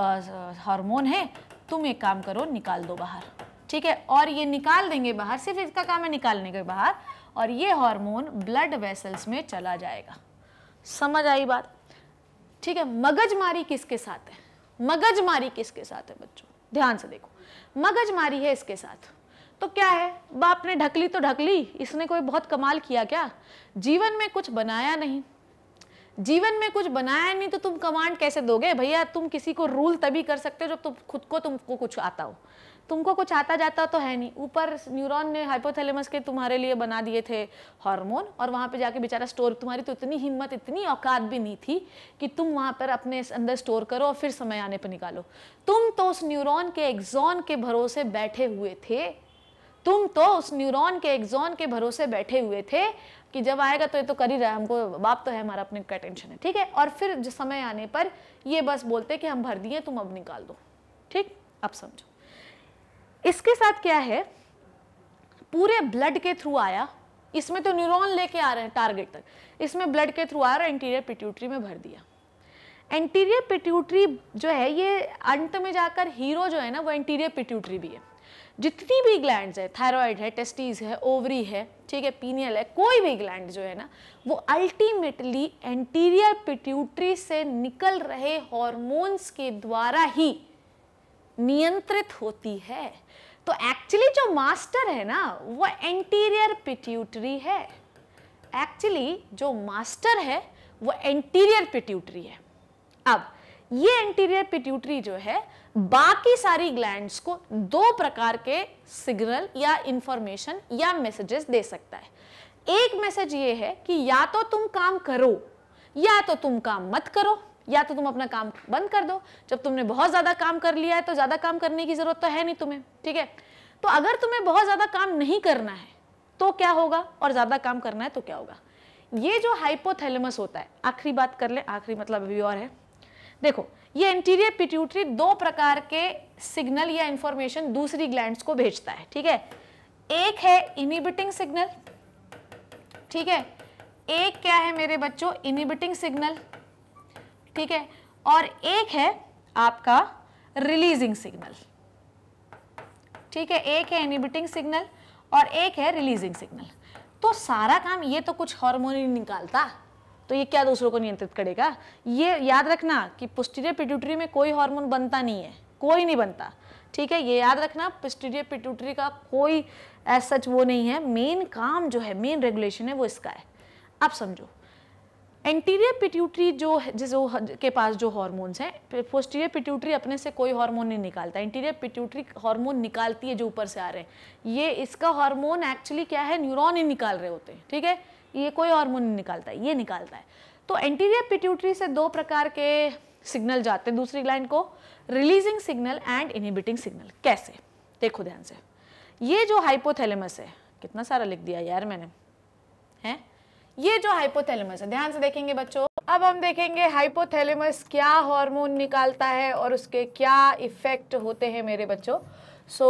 हार्मोन है तुम एक काम करो निकाल दो बाहर ठीक है और ये निकाल देंगे बाहर सिर्फ इसका काम है निकालने के बाहर और ये हार्मोन ब्लड वेसल्स में चला जाएगा समझ आई बात ठीक है मगजमारी किसके साथ है मगजमारी किसके साथ है बच्चों ध्यान से देखो मगजमारी है इसके साथ तो क्या है बाप ने ढकली तो ढकली इसने कोई बहुत कमाल किया क्या जीवन में कुछ बनाया नहीं जीवन में कुछ बनाया नहीं तो तुम कमांड कैसे दोगे भैया तुम किसी को रूल तभी कर सकते हो जब तुम खुद को तुमको कुछ आता हो तुमको कुछ आता जाता तो है नहीं ऊपर न्यूरॉन ने हाइपोथैलेमस के तुम्हारे लिए बना दिए थे हार्मोन और वहाँ पे जाके बेचारा स्टोर तुम्हारी तो इतनी हिम्मत इतनी औकात भी नहीं थी कि तुम वहाँ पर अपने अंदर स्टोर करो और फिर समय आने पर निकालो तुम तो उस न्यूरोन के एग्जॉन के भरोसे बैठे हुए थे तुम तो उस न्यूरॉन के एग्जॉन के भरोसे बैठे हुए थे कि जब आएगा तो ये तो कर ही रहा है हमको बाप तो है हमारा अपने का टेंशन है ठीक है और फिर समय आने पर ये बस बोलते कि हम भर दिए तुम अब निकाल दो ठीक अब समझो इसके साथ क्या है पूरे ब्लड के थ्रू आया इसमें तो न्यूरॉन लेके आ रहे हैं टारगेट तक इसमें ब्लड के थ्रू आ रहा एंटीरियर इंटीरियर पिट्यूटरी में भर दिया एंटीरियर पिट्यूटरी जो है ये अंत में जाकर हीरो जो है ना वो एंटीरियर पिट्यूटरी भी है जितनी भी ग्लैंड है थायराइड है टेस्टीज है ओवरी है ठीक है पीनियल है कोई भी ग्लैंड जो है ना वो अल्टीमेटली एंटीरियर पिट्यूटरी से निकल रहे हॉर्मोन्स के द्वारा ही नियंत्रित होती है तो एक्चुअली जो मास्टर है ना वो एंटीरियर पिट्यूटरी है एक्चुअली जो मास्टर है वो एंटीरियर पिट्यूटरी है अब ये एंटीरियर पिट्यूटरी जो है बाकी सारी ग्लैंड्स को दो प्रकार के सिग्नल या इंफॉर्मेशन या मैसेजेस दे सकता है एक मैसेज ये है कि या तो तुम काम करो या तो तुम काम मत करो या तो तुम अपना काम बंद कर दो जब तुमने बहुत ज़्यादा काम कर लिया है तो ज़्यादा काम करने की ज़रूरत तो है नहीं तुम्हें ठीक है तो अगर तुम्हें बहुत ज़्यादा काम नहीं करना है तो क्या होगा और ज़्यादा काम करना है तो क्या होगा ये जो हाइपोथैलेमस होता है आखिरी बात कर ले आखिरी मतलब अभी और है देखो ये इंटीरियर पिट्यूटरी दो प्रकार के सिग्नल या इंफॉर्मेशन दूसरी ग्लैंड्स को भेजता है ठीक है एक है इनिबिटिंग सिग्नल ठीक है एक क्या है मेरे बच्चों इनिबिटिंग सिग्नल ठीक है और एक है आपका रिलीजिंग सिग्नल ठीक है एक है इनिबिटिंग सिग्नल और एक है रिलीजिंग सिग्नल तो सारा काम ये तो कुछ हॉर्मोन ही निकालता तो ये क्या दूसरों को नियंत्रित करेगा ये याद रखना कि पुस्टीरियर पिट्यूटरी में कोई हार्मोन बनता नहीं है कोई नहीं बनता ठीक है ये याद रखना पुस्टीरियर पिट्यूटरी का कोई एज सच वो नहीं है मेन काम जो है मेन रेगुलेशन है वो इसका है अब समझो एंटीरियर पिट्यूटरी जो जो के पास जो हॉर्मोन्स हैं पोस्टीरियर पिट्यूटरी अपने से कोई हार्मोन नहीं निकालता इंटीरियर पिट्यूटरी हार्मोन निकालती है जो ऊपर से आ रहे हैं ये इसका हार्मोन एक्चुअली क्या है न्यूरॉन ही निकाल रहे होते हैं ठीक है ये कोई हार्मोन नहीं निकालता ये निकालता है तो एंटीरियर पिट्यूटरी से दो प्रकार के सिग्नल जाते हैं दूसरी लाइन को releasing signal and inhibiting signal कैसे देखो ध्यान से ये जो हाइपोथैलेमस है कितना सारा लिख दिया यार मैंने हैं ये जो हाइपोथैलेमस है ध्यान से देखेंगे बच्चों अब हम देखेंगे हाइपोथैलेमस क्या हार्मोन निकालता है और उसके क्या इफेक्ट होते हैं मेरे बच्चों so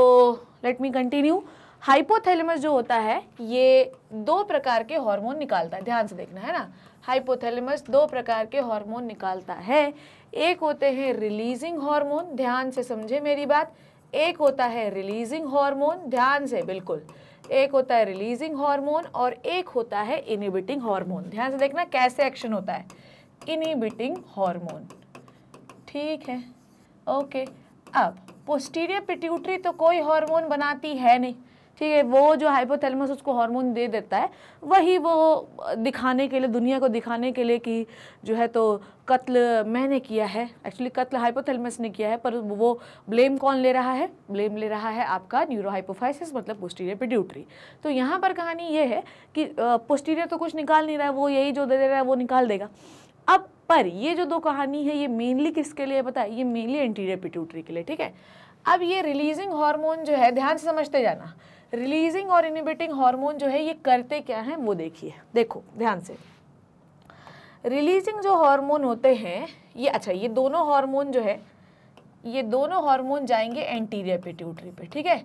let me continue hypothalamus जो होता है ये दो प्रकार के हार्मोन निकालता है ध्यान से देखना है ना हाइपोथैलेमस दो प्रकार के हार्मोन निकालता है एक होते हैं रिलीजिंग हार्मोन ध्यान से समझे मेरी बात एक होता है रिलीजिंग हार्मोन ध्यान से बिल्कुल एक होता है रिलीजिंग हार्मोन और एक होता है इनिबिटिंग हार्मोन ध्यान से देखना कैसे एक्शन होता है इनिबिटिंग हार्मोन ठीक है ओके अब पोस्टीरियर पिट्यूटरी तो कोई हार्मोन बनाती है नहीं ठीक है वो जो हाइपोथैलेमस उसको हार्मोन दे देता है वही वो दिखाने के लिए दुनिया को दिखाने के लिए कि जो है तो कत्ल मैंने किया है एक्चुअली कत्ल हाइपोथैलेमस ने किया है पर वो ब्लेम कौन ले रहा है ब्लेम ले रहा है आपका न्यूरोहाइपोफाइसिस मतलब पोस्टीरियर पिट्यूटरी तो यहाँ पर कहानी ये है कि पोस्टीरियर तो कुछ निकाल नहीं रहा है वो यही जो दे दे रहा है वो निकाल देगा अब पर ये जो दो कहानी है ये मेनली किसके लिए पता है ये मेनली एंटीरियर पिट्यूटरी के लिए ठीक है अब ये रिलीजिंग हार्मोन जो है ध्यान से समझते जाना रिलीजिंग और इनिबिटिंग हार्मोन जो है ये करते क्या हैं वो देखिए देखो ध्यान से रिलीजिंग जो हार्मोन होते हैं ये अच्छा ये दोनों हार्मोन जो है ये दोनों हार्मोन जाएंगे एंटीरियर पिट्यूटरी पे ठीक है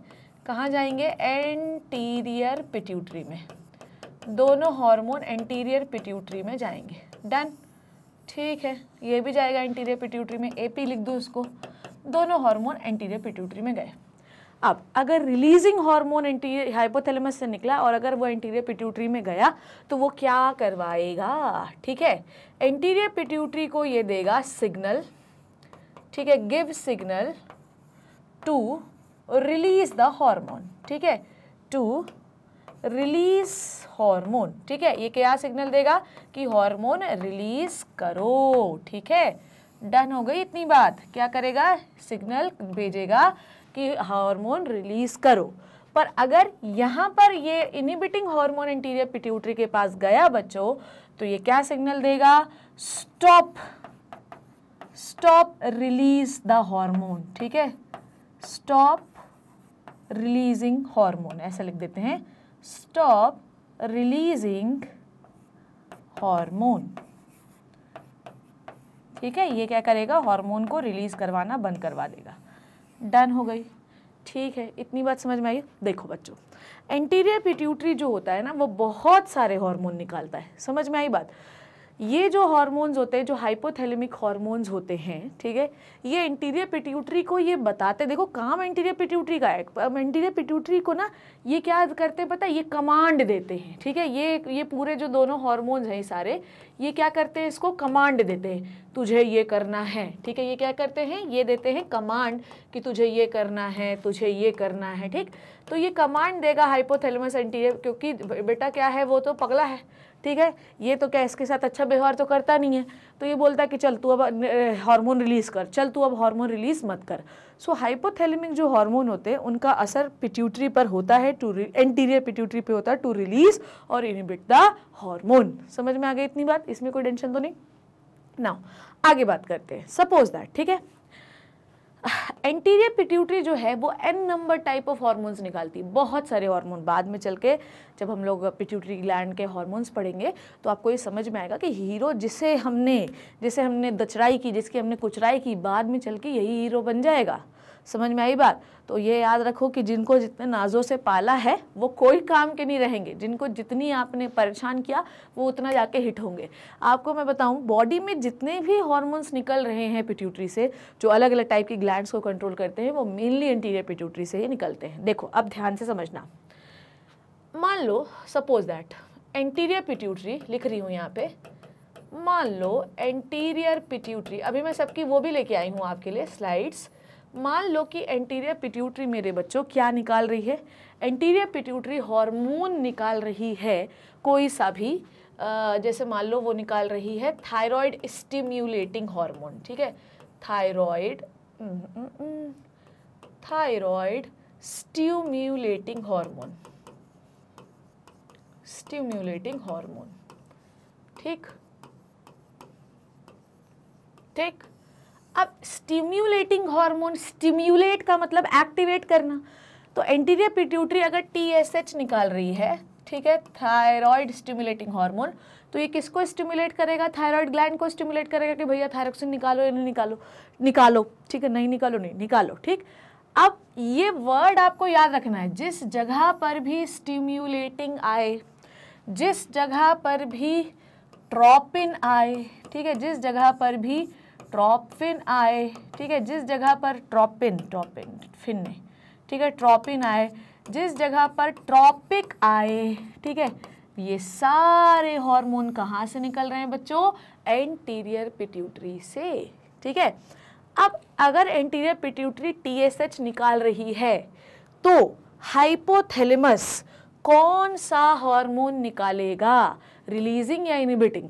कहाँ जाएंगे एंटीरियर पिट्यूटरी में दोनों हार्मोन एंटीरियर पिट्यूटरी में जाएंगे डन ठीक है ये भी जाएगा एंटीरियर पिट्यूटरी में ए लिख दूँ इसको दोनों हार्मोन एंटीरियर पिट्यूटरी में गए अब अगर रिलीजिंग हार्मोन इंटीरियर हाइपोथैलेमस से निकला और अगर वो इंटीरियर पिट्यूटरी में गया तो वो क्या करवाएगा ठीक है इंटीरियर पिट्यूटरी को ये देगा सिग्नल ठीक है give signal to release the hormone ठीक है टू रिलीज हार्मोन ठीक है ये क्या सिग्नल देगा कि हार्मोन रिलीज करो ठीक है डन हो गई इतनी बात क्या करेगा सिग्नल भेजेगा कि हार्मोन रिलीज़ करो पर अगर यहाँ पर ये इनिबिटिंग हार्मोन इंटीरियर पिट्यूटरी के पास गया बच्चों तो ये क्या सिग्नल देगा stop stop release the hormone ठीक है स्टॉप रिलीजिंग हार्मोन ऐसा लिख देते हैं स्टॉप रिलीजिंग हार्मोन ठीक है ये क्या करेगा हार्मोन को रिलीज करवाना बंद करवा देगा डन हो गई ठीक है इतनी बात समझ में आई देखो बच्चों एंटीरियर पिट्यूटरी जो होता है ना वो बहुत सारे हार्मोन निकालता है समझ में आई बात ये जो हार्मोन्स होते हैं जो हाइपोथैलेमिक हार्मोन्स होते हैं ठीक है ये इंटीरियर पिट्यूटरी को ये बताते देखो काम इंटीरियर पिट्यूटरी का है इंटीरियर पिट्यूटरी को ना ये क्या करते हैं पता है ये कमांड देते हैं ठीक है ये ये पूरे जो दोनों हार्मोन्स हैं सारे ये क्या करते हैं इसको कमांड देते हैं तुझे ये करना है ठीक है ये क्या करते हैं ये देते हैं कमांड कि तुझे ये करना है तुझे ये करना है ठीक तो ये कमांड देगा हाइपोथेलमस इंटीरियर क्योंकि बेटा क्या है वो तो पगला है ठीक है ये तो क्या इसके साथ अच्छा व्यवहार तो करता नहीं है तो ये बोलता है कि चल तू अब हार्मोन रिलीज़ कर चल तू अब हार्मोन रिलीज़ मत कर सो so, हाइपोथैलेमिक जो हार्मोन होते हैं उनका असर पिट्यूटरी पर होता है टू एंटीरियर पिट्यूटरी पे होता है टू रिलीज और इनिबिट द हार्मोन समझ में आ गई इतनी बात इसमें कोई टेंशन तो नहीं ना आगे बात करते हैं सपोज दैट ठीक है एंटीरियर पिट्यूटरी जो है वो n number type of hormones निकालती है बहुत सारे हार्मोन बाद में चल के जब हम लोग पिट्यूटरी ग्लैंड के हार्मोन्स पढ़ेंगे तो आपको ये समझ में आएगा कि हीरो जिसे हमने जिसे हमने दचराई की जिसकी हमने कुचराई की बाद में चल के यही हीरो बन जाएगा समझ में आई बात तो ये याद रखो कि जिनको जितने नाजों से पाला है वो कोई काम के नहीं रहेंगे जिनको जितनी आपने परेशान किया वो उतना जाके हिट होंगे आपको मैं बताऊं बॉडी में जितने भी हॉर्मोन्स निकल रहे हैं पिट्यूटरी से जो अलग अलग टाइप की ग्लैंड्स को कंट्रोल करते हैं वो मेनली इंटीरियर पिट्यूटरी से ही निकलते हैं देखो अब ध्यान से समझना मान लो सपोज दैट एंटीरियर पिट्यूटरी लिख रही हूँ यहाँ पे मान लो एंटीरियर पिट्यूटरी अभी मैं सबकी वो भी लेके आई हूँ आपके लिए स्लाइड्स मान लो कि एंटीरियर पिट्यूटरी मेरे बच्चों क्या निकाल रही है एंटीरियर पिट्यूटरी हार्मोन निकाल रही है कोई सा भी जैसे मान लो वो निकाल रही है थायराइड स्टिम्यूलेटिंग हार्मोन ठीक है thyroid thyroid stimulating hormone stimulating hormone ठीक ठीक अब स्टिम्यूलेटिंग हार्मोन स्टिम्यूलेट का मतलब एक्टिवेट करना तो एंटीरियर पिट्यूटरी अगर टीएसएच निकाल रही है ठीक है थायराइड स्टिम्यूलेटिंग हार्मोन तो ये किसको स्टिमुलेट करेगा थायराइड ग्लैंड को स्टिम्युलेट करेगा कि भैया थायरोक्सिन निकालो या नहीं निकालो निकालो ठीक है नहीं निकालो नहीं निकालो ठीक अब ये वर्ड आपको याद रखना है जिस जगह पर भी स्टिम्यूलेटिंग आए जिस जगह पर भी ट्रॉपिन आए ठीक है जिस जगह पर भी ट्रॉपिन आए ठीक है जिस जगह पर ट्रॉपिन ट्रॉपिन फिन ने ठीक है ट्रॉपिन आए जिस जगह पर ट्रॉपिक आए ठीक है ये सारे हार्मोन कहाँ से निकल रहे हैं बच्चों एंटीरियर पिट्यूटरी से ठीक है अब अगर एंटीरियर पिट्यूटरी टीएसएच निकाल रही है तो हाइपोथैलेमस कौन सा हार्मोन निकालेगा रिलीजिंग या इनिबिटिंग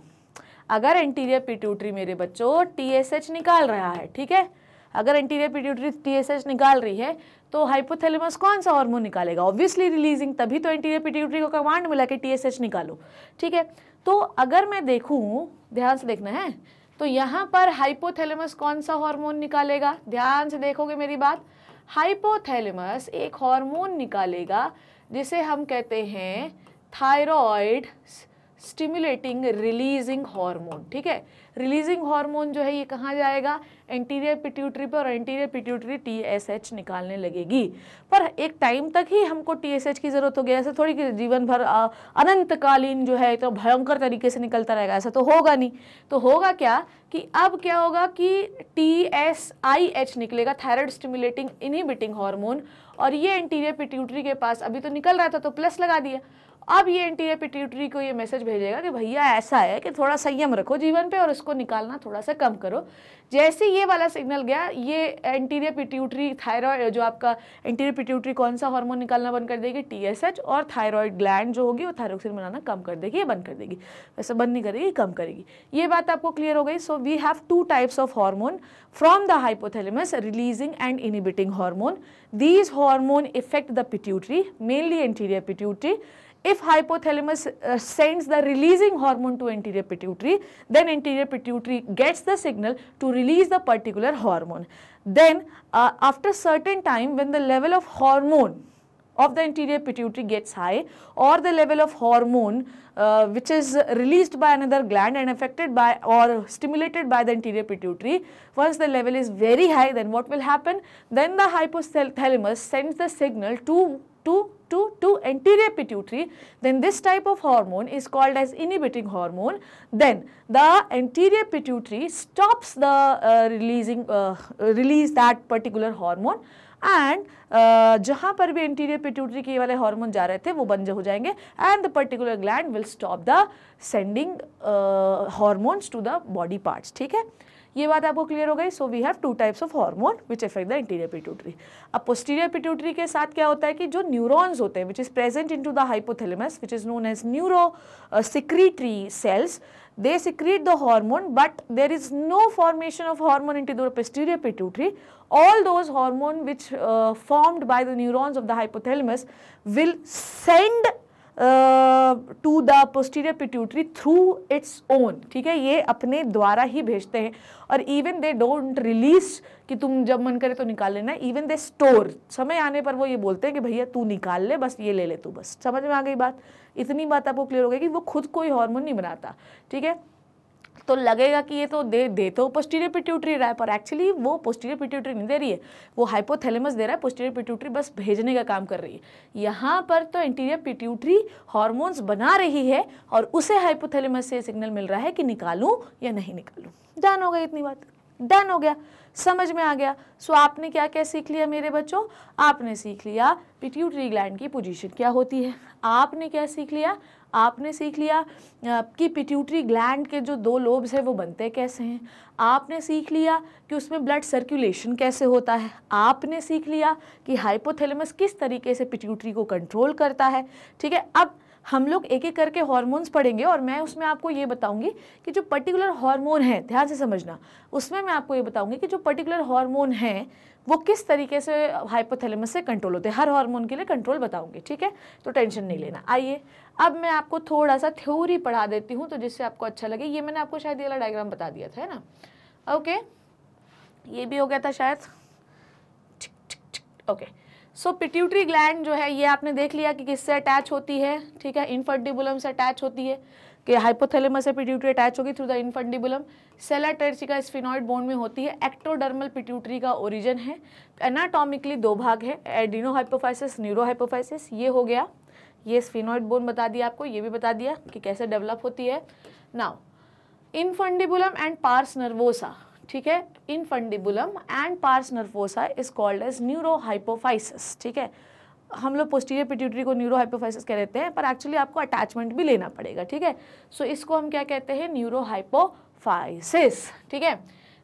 अगर एंटीरियर पिट्यूटरी मेरे बच्चों टीएसएच निकाल रहा है ठीक है अगर एंटीरियर पिट्यूटरी टीएसएच निकाल रही है तो हाइपोथैलेमस कौन सा हार्मोन निकालेगा ऑब्वियसली रिलीजिंग तभी तो एंटीरियर पिट्यूटरी को कमांड मिला कि टीएसएच निकालो ठीक है तो अगर मैं देखूँ ध्यान से देखना है तो यहाँ पर हाइपोथैलेमस कौन सा हार्मोन निकालेगा ध्यान से देखोगे मेरी बात हाइपोथैलेमस एक हार्मोन निकालेगा जिसे हम कहते हैं थायरॉयड स्टिम्युलेटिंग रिलीजिंग हार्मोन ठीक है रिलीजिंग हार्मोन जो है ये कहाँ जाएगा एंटीरियर पिट्यूटरी पर और एंटीरियर पिट्यूटरी टीएसएच निकालने लगेगी पर एक टाइम तक ही हमको टीएसएच की ज़रूरत होगी ऐसे थोड़ी कि जीवन भर अनंतकालीन जो है तो भयंकर तरीके से निकलता रहेगा ऐसा तो होगा नहीं तो होगा क्या कि अब क्या होगा कि टी एस आई एच निकलेगा थायराइड स्टिम्युलेटिंग इनहिबिटिंग हार्मोन और ये एंटीरियर पिट्यूटरी के पास अभी तो निकल रहा था तो प्लस लगा दिया अब ये इंटीरियर पिट्यूटरी को ये मैसेज भेजेगा कि भैया ऐसा है कि थोड़ा संयम रखो जीवन पे और इसको निकालना थोड़ा सा कम करो जैसे ये वाला सिग्नल गया ये इंटीरियर पिट्यूटरी थायराइड जो आपका इंटीरियर पिट्यूटरी कौन सा हार्मोन निकालना बंद कर देगी टीएसएच और थायरॉयड ग्लैंड जो होगी वो थायरोक्सिन बनाना कम कर देगी ये बंद कर देगी वैसे बंद नहीं करेगी कम करेगी ये बात आपको क्लियर हो गई so we have two types of hormone from the hypothalamus releasing and inhibiting hormone these hormone effect the pituitary mainly interior pituitary if hypothalamus uh, sends the releasing hormone to anterior pituitary, then anterior pituitary gets the signal to release the particular hormone. Then uh, after certain time when the level of hormone of the anterior pituitary gets high or the level of hormone uh, which is released by another gland and affected by or stimulated by the anterior pituitary once the level is very high then what will happen then the hypothalamus sends the signal to to to anterior pituitary then this type of hormone is called as inhibiting hormone then the anterior pituitary stops the uh, releasing uh, release that particular hormone and uh, जहाँ पर भी इंटीरियर पिट्यूटरी के वाले हार्मोन जा रहे थे वो बंद हो जाएंगे and the particular gland will stop the sending hormones to the body parts ठीक है ये बात आपको क्लियर हो गई so we have two types of hormone which effect the interior pituitary अब पोस्टीरियर पिट्यूटरी के साथ क्या होता है कि जो न्यूरॉन्स होते हैं which is present in to the hypothalamus which is known as neuro secretory cells they secrete the hormone but there is no formation of hormone in to the posterior pituitary all those hormone which formed by the neurons of the hypothalamus will send to the posterior pituitary through its own ठीक है ये अपने द्वारा ही भेजते हैं और इवन दे डोंट रिलीज कि तुम जब मन करे तो निकाल लेना इवन दे स्टोर समय आने पर वो ये बोलते हैं कि भैया तू निकाल ले बस ये ले ले तू बस समझ में आ गई बात इतनी बात आपको क्लियर हो गई कि वो खुद कोई हार्मोन नहीं बनाता ठीक है तो लगेगा कि ये तो दे दे तो पोस्टीरियर पिट्यूटरी रहा है पर एक्चुअली वो पोस्टीरियर पिट्यूटरी नहीं दे रही है वो हाइपोथैलेमस दे रहा है पोस्टीरियर पिट्यूटरी बस भेजने का काम कर रही है यहाँ पर तो इंटीरियर पिट्यूटरी हॉर्मोन्स बना रही है और उसे हाइपोथैलेमस से सिग्नल मिल रहा है कि निकालूँ या नहीं निकालूँ डन हो गई इतनी बात डन हो गया समझ में आ गया सो so, आपने क्या क्या सीख लिया मेरे बच्चों आपने सीख लिया पिट्यूटरी ग्लैंड की पोजीशन क्या होती है आपने क्या सीख लिया आपने सीख लिया कि पिट्यूटरी ग्लैंड के जो दो लोब्स हैं वो बनते कैसे हैं आपने सीख लिया कि उसमें ब्लड सर्कुलेशन कैसे होता है आपने सीख लिया कि हाइपोथैलेमस किस तरीके से पिट्यूटरी को कंट्रोल करता है ठीक है अब हम लोग एक एक करके हॉर्मोन्स पढ़ेंगे और मैं उसमें आपको ये बताऊंगी कि जो पर्टिकुलर हार्मोन है ध्यान से समझना उसमें मैं आपको ये बताऊंगी कि जो पर्टिकुलर हार्मोन है वो किस तरीके से हाइपोथैलेमस से कंट्रोल होते हैं हर हार्मोन के लिए कंट्रोल बताऊंगी ठीक है तो टेंशन नहीं लेना आइए अब मैं आपको थोड़ा सा थ्योरी पढ़ा देती हूँ तो जिससे आपको अच्छा लगे ये मैंने आपको शायद ये वाला डायग्राम बता दिया था है ना ओके ये भी हो गया था शायद ओके सो पिट्यूटरी ग्लैंड जो है ये आपने देख लिया कि किससे अटैच होती है ठीक है इन्फर्टिबुलम से अटैच होती है कि हाइपोथेलेमस से पिट्यूटरी अटैच होगी through the infundibulum sella turcica sphenoid bone में होती है एक्टोडर्मल पिट्यूटरी का ओरिजिन है एनाटॉमिकली दो भाग है एडिनो हाइपोफाइसिस न्यूरो हाइपोफाइसिस ये हो गया ये स्फिनोइड बोन बता दिया आपको ये भी बता दिया कि कैसे डेवलप होती है now infundibulum and pars nervosa ठीक है infundibulum and pars nervosa is called as neurohypophysis ठीक है हम लोग पोस्टीरियर पिट्यूटरी को न्यूरोहाइपोफाइसिस कह देते हैं पर एक्चुअली आपको अटैचमेंट भी लेना पड़ेगा ठीक है सो so, इसको हम क्या कहते हैं न्यूरोहाइपोफाइसिस ठीक है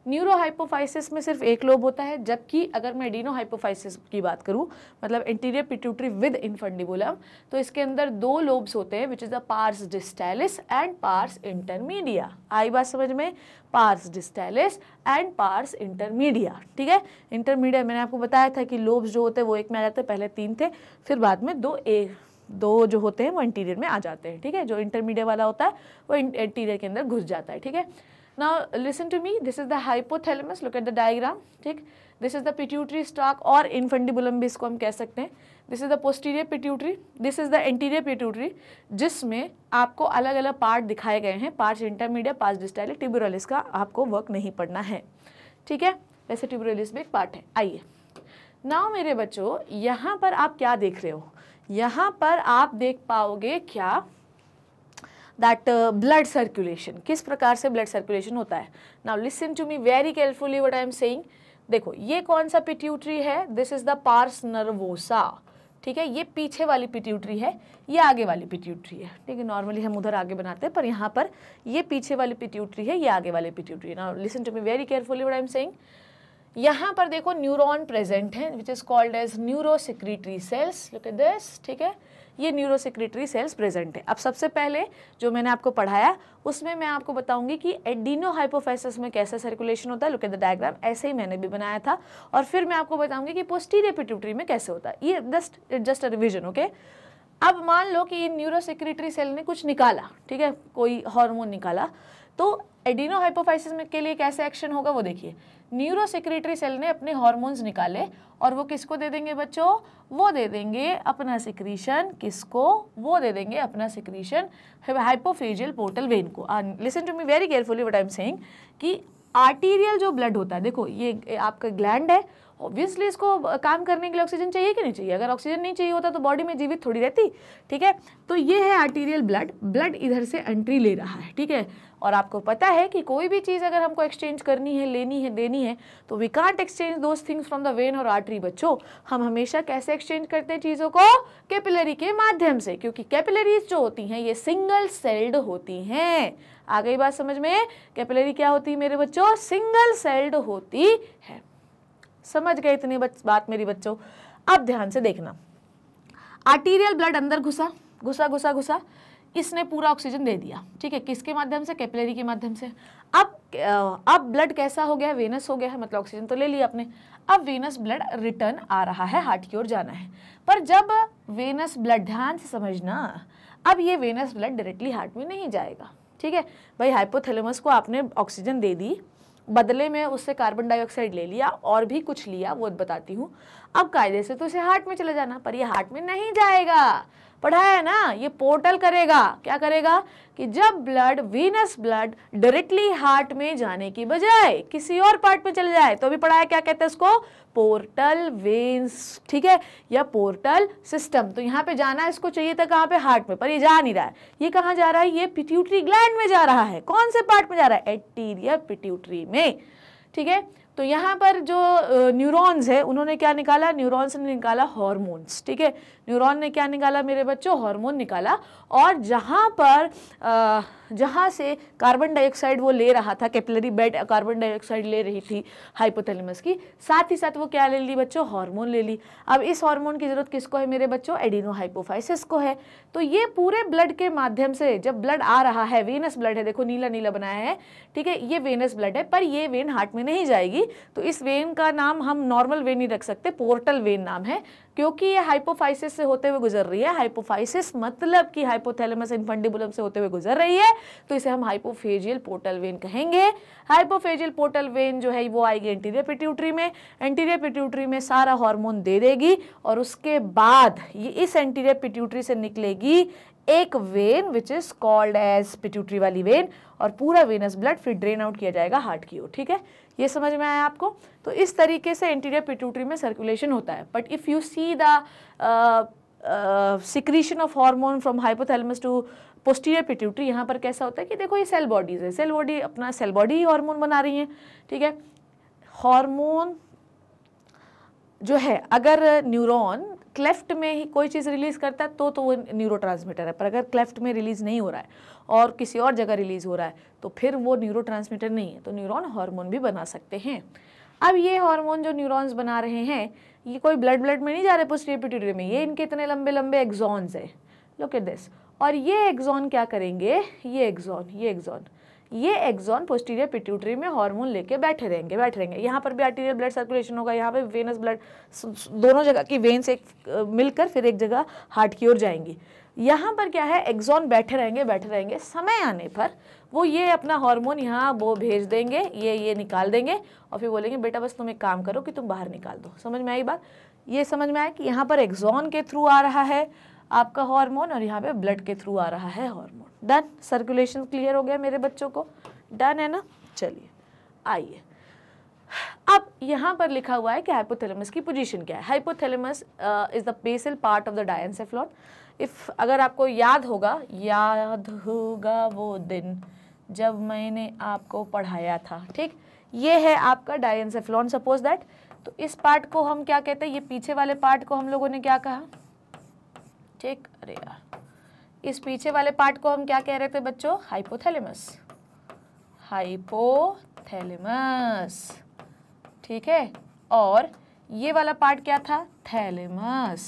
न्यूरोहाइपोफाइसिस में सिर्फ एक लोब होता है जबकि अगर मैं डीनोहाइपोफाइसिस की बात करूँ मतलब इंटीरियर पिट्यूटरी विद इनफंडिबुलम तो इसके अंदर दो लोब्स होते हैं which is the pars distalis and pars intermedia आई बात समझ में pars distalis and pars intermedia ठीक है इंटरमीडिया मैंने आपको बताया था कि लोब्स जो होते हैं वो एक में आ जाते हैं पहले तीन थे फिर बाद में दो एक दो जो होते हैं वो इंटीरियर में आ जाते हैं ठीक है जो इंटरमीडिएट वाला होता है वो इंटीरियर के अंदर घुस जाता है ठीक है now listen to me this is the hypothalamus look at the diagram ठीक this is the pituitary stalk और infundibulum भी इसको हम कह सकते हैं this is the posterior pituitary this is the anterior pituitary जिसमें आपको अलग अलग पार्ट दिखाए गए हैं part intermedia part distalis tuberalis का आपको वर्क नहीं पढ़ना है ठीक है वैसे ट्यूबरोलिस भी एक पार्ट है आइए नाउ मेरे बच्चों यहाँ पर आप क्या देख रहे हो यहाँ पर आप देख पाओगे क्या दैट ब्लड सर्कुलेशन किस प्रकार से ब्लड सर्कुलेशन होता है now listen to me very carefully what I am saying देखो ये कौन सा पिट्यूटरी है this is the pars nervosa ठीक है ये पीछे वाली पिट्यूटरी है ये आगे वाली पिट्यूटरी है ठीक है नॉर्मली हम उधर आगे बनाते हैं पर यहाँ पर ये पीछे वाली पिट्यूटरी है ये आगे वाली पिट्यूटरी है now listen to me very carefully what I am saying यहाँ पर देखो न्यूरॉन प्रेजेंट है which is called as neurosecretory cells look at this ठीक है ये न्यूरोसिक्रेटरी सेल्स प्रेजेंट है अब सबसे पहले जो मैंने आपको पढ़ाया उसमें मैं आपको बताऊंगी कि एडिनो हाइपोफेसिस में कैसे सर्कुलेशन होता है लुक एट द डायग्राम ऐसे ही मैंने भी बनाया था और फिर मैं आपको बताऊंगी कि पोस्टीरियर पिट्यूटरी में कैसे होता है ये just just a revision okay अब मान लो कि ये न्यूरो सेल ने कुछ निकाला ठीक है कोई हॉर्मोन निकाला तो एडिनो हाइपोफाइसिस के लिए कैसे एक्शन होगा वो देखिए न्यूरो सेक्रेटरी सेल ने अपने हॉर्मोन्स निकाले और वो किसको दे देंगे बच्चों वो दे देंगे अपना सिक्रीशन किसको वो दे देंगे अपना सिक्रीशन हाइपोफेजियल पोर्टल वेन को listen to me very carefully what I am saying कि आर्टीरियल जो ब्लड होता है देखो ये आपका ग्लैंड है ऑब्वियसली इसको काम करने के लिए ऑक्सीजन चाहिए कि नहीं चाहिए अगर ऑक्सीजन नहीं चाहिए होता तो बॉडी में जीवित थोड़ी रहती ठीक है तो ये है आर्टीरियल ब्लड ब्लड इधर से एंट्री ले रहा है ठीक है और आपको पता है कि कोई भी चीज़ अगर हमको एक्सचेंज करनी है लेनी है देनी है तो we can't exchange those things from the vein और आर्टरी बच्चों हम हमेशा कैसे एक्सचेंज करते हैं चीज़ों को कैपिलरी के माध्यम से क्योंकि कैपिलरीज जो होती हैं ये सिंगल सेल्ड होती हैं आ गई बात समझ में कैपिलरी क्या होती है मेरे बच्चों सिंगल सेल्ड होती है समझ गए इतनी बात मेरी बच्चों अब ध्यान से देखना आर्टीरियल ब्लड अंदर घुसा घुसा घुसा घुसा इसने पूरा ऑक्सीजन दे दिया ठीक है किसके माध्यम से कैपिलरी के माध्यम से अब अब ब्लड कैसा हो गया है वेनस हो गया है मतलब ऑक्सीजन तो ले लिया आपने अब वेनस ब्लड रिटर्न आ रहा है हार्ट की ओर जाना है पर जब वेनस ब्लड ध्यान से समझना अब ये वेनस ब्लड डायरेक्टली हार्ट में नहीं जाएगा ठीक है भाई हाइपोथेलमस को आपने ऑक्सीजन दे दी बदले में उससे कार्बन डाइऑक्साइड ले लिया और भी कुछ लिया वो बताती हूँ अब कायदे से तो इसे हार्ट में चले जाना पर यह हार्ट में नहीं जाएगा पढ़ाया है ना ये पोर्टल करेगा क्या करेगा कि जब blood venous blood directly heart में जाने की बजाय किसी और पार्ट में चले जाए तो भी पढ़ाया क्या कहते हैं इसको पोर्टल वेन्स ठीक है या पोर्टल सिस्टम तो यहाँ पे जाना इसको चाहिए था कहाँ पे हार्ट में पर ये जा नहीं रहा है ये कहाँ जा रहा है ये पिट्यूटरी ग्लैंड में जा रहा है कौन से पार्ट में जा रहा है एटीरियर पिट्यूटरी में ठीक है तो यहाँ पर जो न्यूरॉन्स है उन्होंने क्या निकाला न्यूरॉन्स ने निकाला हॉर्मोन्स ठीक है न्यूरॉन ने क्या निकाला मेरे बच्चों हार्मोन निकाला और जहाँ पर जहाँ से कार्बन डाइऑक्साइड वो ले रहा था कैपिलरी बेड कार्बन डाइऑक्साइड ले रही थी हाइपोथैलेमस की साथ ही साथ वो क्या ले ली बच्चों हार्मोन ले ली अब इस हार्मोन की ज़रूरत किसको है मेरे बच्चों एडिनो हाइपोफाइसिस को है तो ये पूरे ब्लड के माध्यम से जब ब्लड आ रहा है वेनस ब्लड है देखो नीला नीला बनाया है ठीक है ये वेनस ब्लड है पर ये वेन हार्ट में नहीं जाएगी तो इस वेन का नाम हम नॉर्मल वेन ही रख सकते पोर्टल वेन नाम है क्योंकि ये हाइपोफाइसिस से होते हुए गुजर रही है हाइपोफाइसिस मतलब कि हाइपोथैलेमस इनफंडिबुलम से होते हुए गुजर रही है तो इसे हम हाइपोफेजियल पोर्टल वेन कहेंगे हाइपोफेजियल पोर्टल वेन जो है वो आएगी एंटीरियर पिट्यूटरी में एंटीरियर पिट्यूटरी में सारा हार्मोन दे देगी और उसके बाद ये इस एंटीरियर पिट्यूटरी से निकलेगी एक vein which is called as pituitary वाली वेन और पूरा वेनस ब्लड फिर ड्रेन आउट किया जाएगा हार्ट की ओर ठीक है ये समझ में आया आपको तो इस तरीके से एंटीरियर पिट्यूटरी में सर्कुलेशन होता है but if you see the secretion of hormone from hypothalamus to posterior pituitary यहाँ पर कैसा होता है कि देखो ये सेल बॉडीज़ है सेल बॉडी अपना सेल बॉडी ही हार्मोन बना रही हैं ठीक है हार्मोन जो है अगर न्यूरॉन क्लेफ्ट में ही कोई चीज़ रिलीज़ करता है तो तो वो न्यूरो है पर अगर क्लेफ्ट में रिलीज़ नहीं हो रहा है और किसी और जगह रिलीज़ हो रहा है तो फिर वो न्यूरो नहीं है तो न्यूरोन हार्मोन भी बना सकते हैं अब ये हार्मोन जो न्यूरॉन्स बना रहे हैं ये कोई ब्लड ब्लड में नहीं जा रहे पोस्टीरियर में ये इनके इतने लंबे लंबे एग्जॉन्स हैं लुक एट दिस और ये एग्जॉन क्या करेंगे ये एग्जॉन ये एग्जॉन ये एग्जॉन पोस्टीरियर पिट्यूटरी में हार्मोन लेके बैठे रहेंगे बैठे रहेंगे यहाँ पर भी आर्टीरियल ब्लड सर्कुलेशन होगा यहाँ पे वेनस ब्लड दोनों जगह की वेन्स एक मिलकर फिर एक जगह हार्ट की ओर जाएंगी यहाँ पर क्या है एग्जॉन बैठे रहेंगे बैठे रहेंगे समय आने पर वो ये अपना हार्मोन यहाँ वो भेज देंगे ये ये निकाल देंगे और फिर बोलेंगे बेटा बस तुम एक काम करो कि तुम बाहर निकाल दो समझ में आई बात ये समझ में आया कि यहाँ पर एक्सॉन के थ्रू आ रहा है आपका हार्मोन और यहाँ पे ब्लड के थ्रू आ रहा है हार्मोन डन सर्कुलेशन क्लियर हो गया मेरे बच्चों को डन है ना चलिए आइए अब यहाँ पर लिखा हुआ है कि हाइपोथैलेमस की पोजीशन क्या है hypothalamus is the basal part of the diencephalon if अगर आपको याद होगा याद होगा वो दिन जब मैंने आपको पढ़ाया था ठीक ये है आपका डायनसेफ्लॉन सपोज दैट तो इस पार्ट को हम क्या कहते हैं ये पीछे वाले पार्ट को हम लोगों ने क्या कहा ठीक अरे यार इस पीछे वाले पार्ट को हम क्या कह रहे थे बच्चों हाइपोथैलेमस हाइपोथैलेमस ठीक है और ये वाला पार्ट क्या था थैलेमस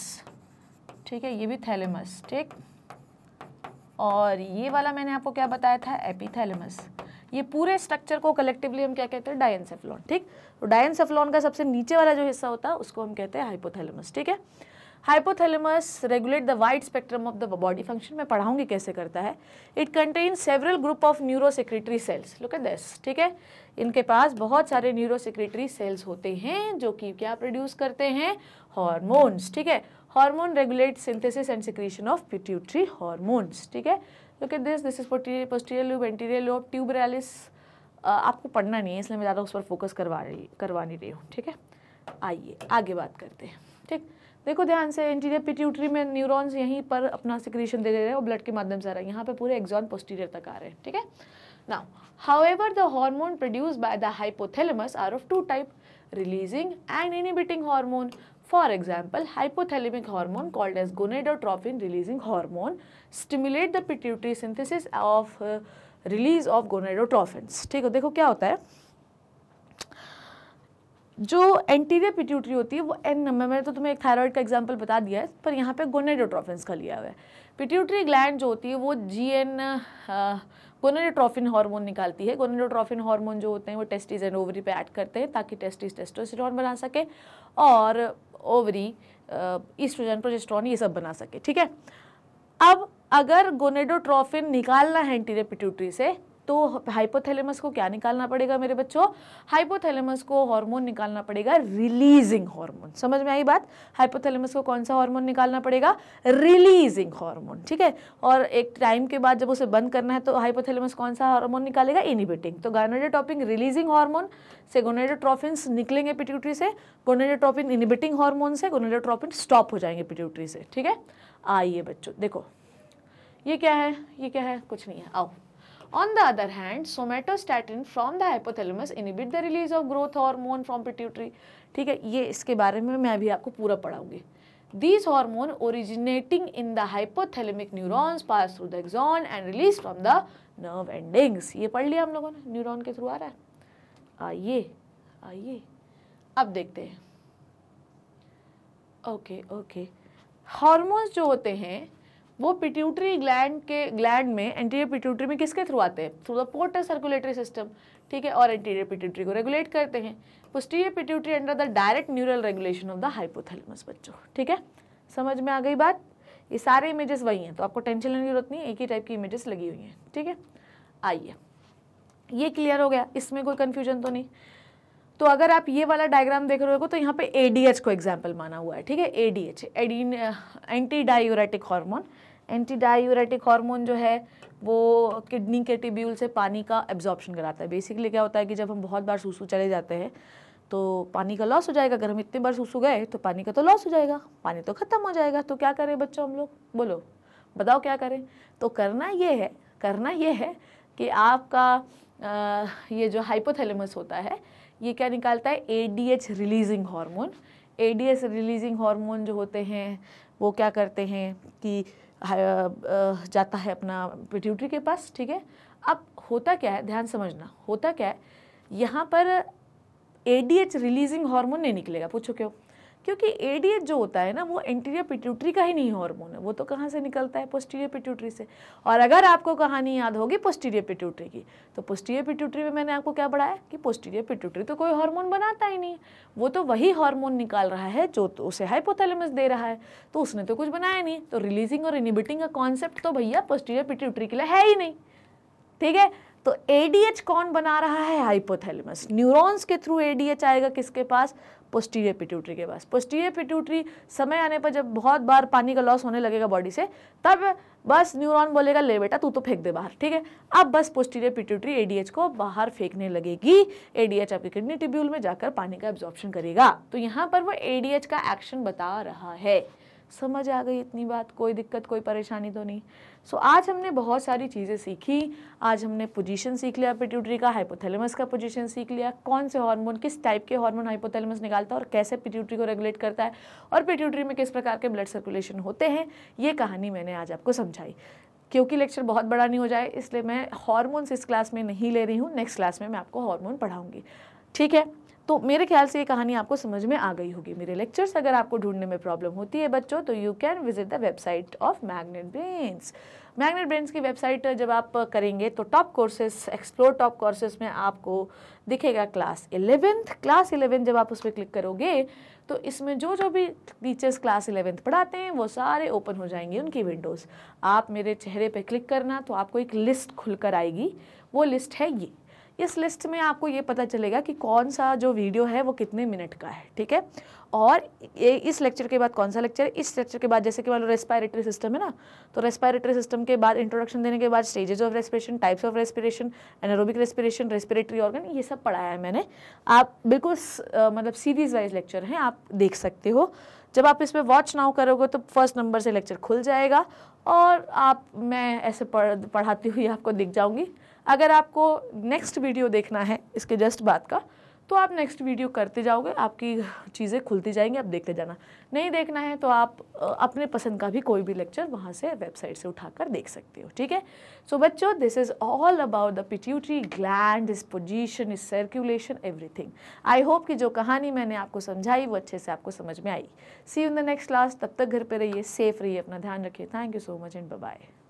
ठीक है ये भी थैलेमस ठीक और ये वाला मैंने आपको क्या बताया था एपिथैलेमस ये पूरे स्ट्रक्चर को कलेक्टिवली हम क्या कहते हैं डायनसेफ्लॉन ठीक तो डायनसेफ्लॉन का सबसे नीचे वाला जो हिस्सा होता है उसको हम कहते हैं हाइपोथैलेमस ठीक है hypothalamus regulate the wide spectrum of the body function मैं पढ़ाऊंगी कैसे करता है it contain several group of neuro secretory cells look at this ठीक है इनके पास बहुत सारे न्यूरो सेक्रेटरी सेल्स होते हैं जो कि क्या प्रोड्यूस करते हैं हॉर्मोन्स ठीक है hormone regulate synthesis and secretion of pituitary hormones ठीक है look at this this is posterior lobe anterior lobe tuberalis आपको पढ़ना नहीं है इसलिए मैं ज़्यादा उस पर फोकस करवा रही करवा नहीं रही हूँ ठीक है आइए आगे बात करते हैं ठीक देखो ध्यान से इंटीरियर पिट्यूटरी में न्यूरॉन्स यहीं पर अपना सिक्रेशन दे रहे हैं और ब्लड के माध्यम से आ रहा है यहाँ पे पूरे एग्जॉन पोस्टीरियर तक आ रहे हैं ठीक है ना however the hormone produce by the hypothalamus are of two type releasing and inhibiting hormone for example hypothalamic hormone called as gonadotrophin releasing hormone stimulate the pituitary synthesis of release of gonadotrophin ठीक है देखो क्या होता है जो एंटीरियर पिट्यूटरी होती है वो एन नंबर मैंने तो तुम्हें एक थायराइड का एग्जांपल बता दिया है पर यहाँ पे गोनेडोट्रोफिन्स का लिया हुआ है पिट्यूटरी ग्लैंड जो होती है वो जी एन गोनेडोट्रोफिन हार्मोन निकालती है गोनेडोट्रोफिन हार्मोन जो होते हैं वो टेस्टिस एंड ओवरी पे ऐड करते हैं ताकि टेस्टिस टेस्टोस्टेरोन बना सके और ओवरी ईस्ट्रोजन प्रोजेस्ट्रॉन ये सब बना सके ठीक है अब अगर गोनेडोट्रोफिन निकालना है एंटीरियर पिट्यूटरी से तो हाइपोथैलेमस को क्या निकालना पड़ेगा मेरे बच्चों हाइपोथैलेमस को हार्मोन निकालना पड़ेगा रिलीजिंग हार्मोन समझ में आई बात हाइपोथैलेमस को कौन सा हार्मोन निकालना पड़ेगा रिलीजिंग हार्मोन ठीक है और एक टाइम के बाद जब उसे बंद करना है तो हाइपोथैलेमस कौन सा हार्मोन निकालेगा इनिबिटिंग तो गार्नोडोटॉपिंग रिलीजिंग हार्मोन से गोनेडोट्रॉफिन्स निकलेंगे पिट्यूटरी से गोनेडोट्रॉपिन इनिबिटिंग हार्मोन से गोनेडोट्रॉपिन स्टॉप हो जाएंगे पिट्यूटरी से ठीक है आइए बच्चों देखो ये क्या है ये क्या है कुछ नहीं है आओ On the other hand, somatostatin from the hypothalamus inhibit the release of growth hormone from pituitary. ठीक है ये इसके बारे में मैं अभी आपको पूरा पढ़ाऊंगी these hormone originating in the hypothalamic neurons pass through the axon and release from the nerve endings ये पढ़ लिया हम लोगों ने न्यूरोन के थ्रू आ रहा है आइए आइए अब देखते हैं ओके ओके हॉर्मोन्स जो होते हैं वो पिट्यूटरी ग्लैंड के ग्लैंड में एंटीरियर पिट्यूटरी में किसके थ्रू आते हैं through the portal circulatory system ठीक है और एंटीरियर पिट्यूटरी को रेगुलेट करते हैं posterior pituitary under the direct neural regulation of the hypothalamus बच्चों ठीक है समझ में आ गई बात ये सारे इमेजेस वही हैं तो आपको टेंशन लेने की जरूरत नहीं एक ही टाइप की इमेजेस लगी हुई हैं ठीक है आइए ये क्लियर हो गया इसमें कोई कन्फ्यूजन तो नहीं तो अगर आप ये वाला डायग्राम देख रहे हो तो यहाँ पे ए को एग्जाम्पल माना हुआ है ठीक है ए डी एच एडीन anti diuretic hormone anti diuretic hormone जो है वो किडनी के टिब्यूल से पानी का एब्जॉर्प्शन कराता है बेसिकली क्या होता है कि जब हम बहुत बार सूसू चले जाते हैं तो पानी का लॉस हो जाएगा अगर हम इतने बार सूसू गए तो पानी का तो लॉस हो जाएगा पानी तो ख़त्म हो जाएगा तो क्या करें बच्चों हम लोग बोलो बताओ क्या करें तो करना ये है करना ये है कि आपका आ, ये जो हाइपोथैलेमस होता है ये क्या निकालता है a releasing hormone a releasing hormone जो होते हैं वो क्या करते हैं कि जाता है अपना पिट्यूटरी के पास ठीक है अब होता क्या है ध्यान समझना होता क्या है यहाँ पर एडीएच रिलीजिंग हार्मोन नहीं निकलेगा पूछो क्यों क्योंकि ए जो होता है ना वो एंटीरियर पिट्यूटरी का ही नहीं हार्मोन है वो तो कहाँ से निकलता है पोस्टीरियर पिट्यूटरी से और अगर आपको कहानी याद होगी पोस्टीरियर पिट्यूटरी की तो पोस्टीरियर पिट्यूटरी में मैंने आपको क्या बढ़ाया कि पोस्टीरियर पिट्यूटरी तो कोई हार्मोन बनाता ही नहीं वो तो वही हार्मोन निकाल रहा है जो तो उसे हाइपोथेलमस दे रहा है तो उसने तो कुछ बनाया नहीं तो रिलीजिंग और इनिबिटिंग का कॉन्सेप्ट तो भैया पोस्टीरियर पिट्यूटरी के लिए है ही नहीं ठीक है तो एडीएच कौन बना रहा है हाइपोथेलमस न्यूरोन्स के थ्रू एडीएच आएगा किसके पास पोस्टीरियर पिट्यूटरी के पास पोस्टीरियर पिट्यूटरी समय आने पर जब बहुत बार पानी का लॉस होने लगेगा बॉडी से तब बस न्यूरॉन बोलेगा ले बेटा तू तो फेंक दे बाहर ठीक है अब बस पोस्टीरियर पिट्यूटरी एडीएच को बाहर फेंकने लगेगी एडीएच आपके किडनी टिब्यूल में जाकर पानी का एब्जॉर्प्शन करेगा तो यहाँ पर वो एडीएच का एक्शन बता रहा है समझ आ गई इतनी बात कोई दिक्कत कोई परेशानी तो नहीं सो so, आज हमने बहुत सारी चीज़ें सीखी आज हमने पोजीशन सीख लिया पिट्यूटरी का हाइपोथैलेमस का पोजीशन सीख लिया कौन से हार्मोन किस टाइप के हार्मोन हाइपोथैलेमस निकालता है और कैसे पिट्यूटरी को रेगुलेट करता है और पिट्यूटरी में किस प्रकार के ब्लड सर्कुलेशन होते हैं ये कहानी मैंने आज आपको समझाई क्योंकि लेक्चर बहुत बड़ा नहीं हो जाए इसलिए मैं हॉर्मोन्स इस क्लास में नहीं ले रही हूँ नेक्स्ट क्लास में मैं आपको हॉर्मोन पढ़ाऊँगी ठीक है तो मेरे ख्याल से ये कहानी आपको समझ में आ गई होगी मेरे लेक्चर्स अगर आपको ढूंढने में प्रॉब्लम होती है बच्चों तो you can visit the website of Magnet Brains Magnet Brains की वेबसाइट जब आप करेंगे तो top courses explore top courses में आपको दिखेगा क्लास इलेवेंथ क्लास इलेवेंथ जब आप उस पर क्लिक करोगे तो इसमें जो जो भी टीचर्स क्लास इलेवेंथ पढ़ाते हैं वो सारे ओपन हो जाएंगे उनकी विंडोज़ आप मेरे चेहरे पर क्लिक करना तो आपको एक लिस्ट खुलकर आएगी वो लिस्ट है ये इस लिस्ट में आपको ये पता चलेगा कि कौन सा जो वीडियो है वो कितने मिनट का है ठीक है और ये इस लेक्चर के बाद कौन सा लेक्चर है इस लेक्चर के बाद जैसे कि मान लो रेस्पायरेटरी सिस्टम है ना तो रेस्पायरेटरी सिस्टम के बाद इंट्रोडक्शन देने के बाद stages of respiration types of respiration anaerobic respiration respiratory organ ये सब पढ़ाया है मैंने आप बिल्कुल मतलब सीरीज वाइज लेक्चर हैं आप देख सकते हो जब आप इसमें वॉच नाउ करोगे तो फर्स्ट नंबर से लेक्चर खुल जाएगा और आप मैं ऐसे पढ़ पढ़ाती हुई आपको दिख जाऊँगी अगर आपको नेक्स्ट वीडियो देखना है इसके जस्ट बात का तो आप नेक्स्ट वीडियो करते जाओगे आपकी चीज़ें खुलती जाएंगी आप देखते जाना नहीं देखना है तो आप अपने पसंद का भी कोई भी लेक्चर वहाँ से वेबसाइट से उठाकर देख सकते हो ठीक है सो बच्चों this is all about the pituitary gland is position is circulation everything I hope कि जो कहानी मैंने आपको समझाई वो अच्छे से आपको समझ में आई see in the next class तब तक घर पर रहिए सेफ रहिए अपना ध्यान रखिए thank you so much and bye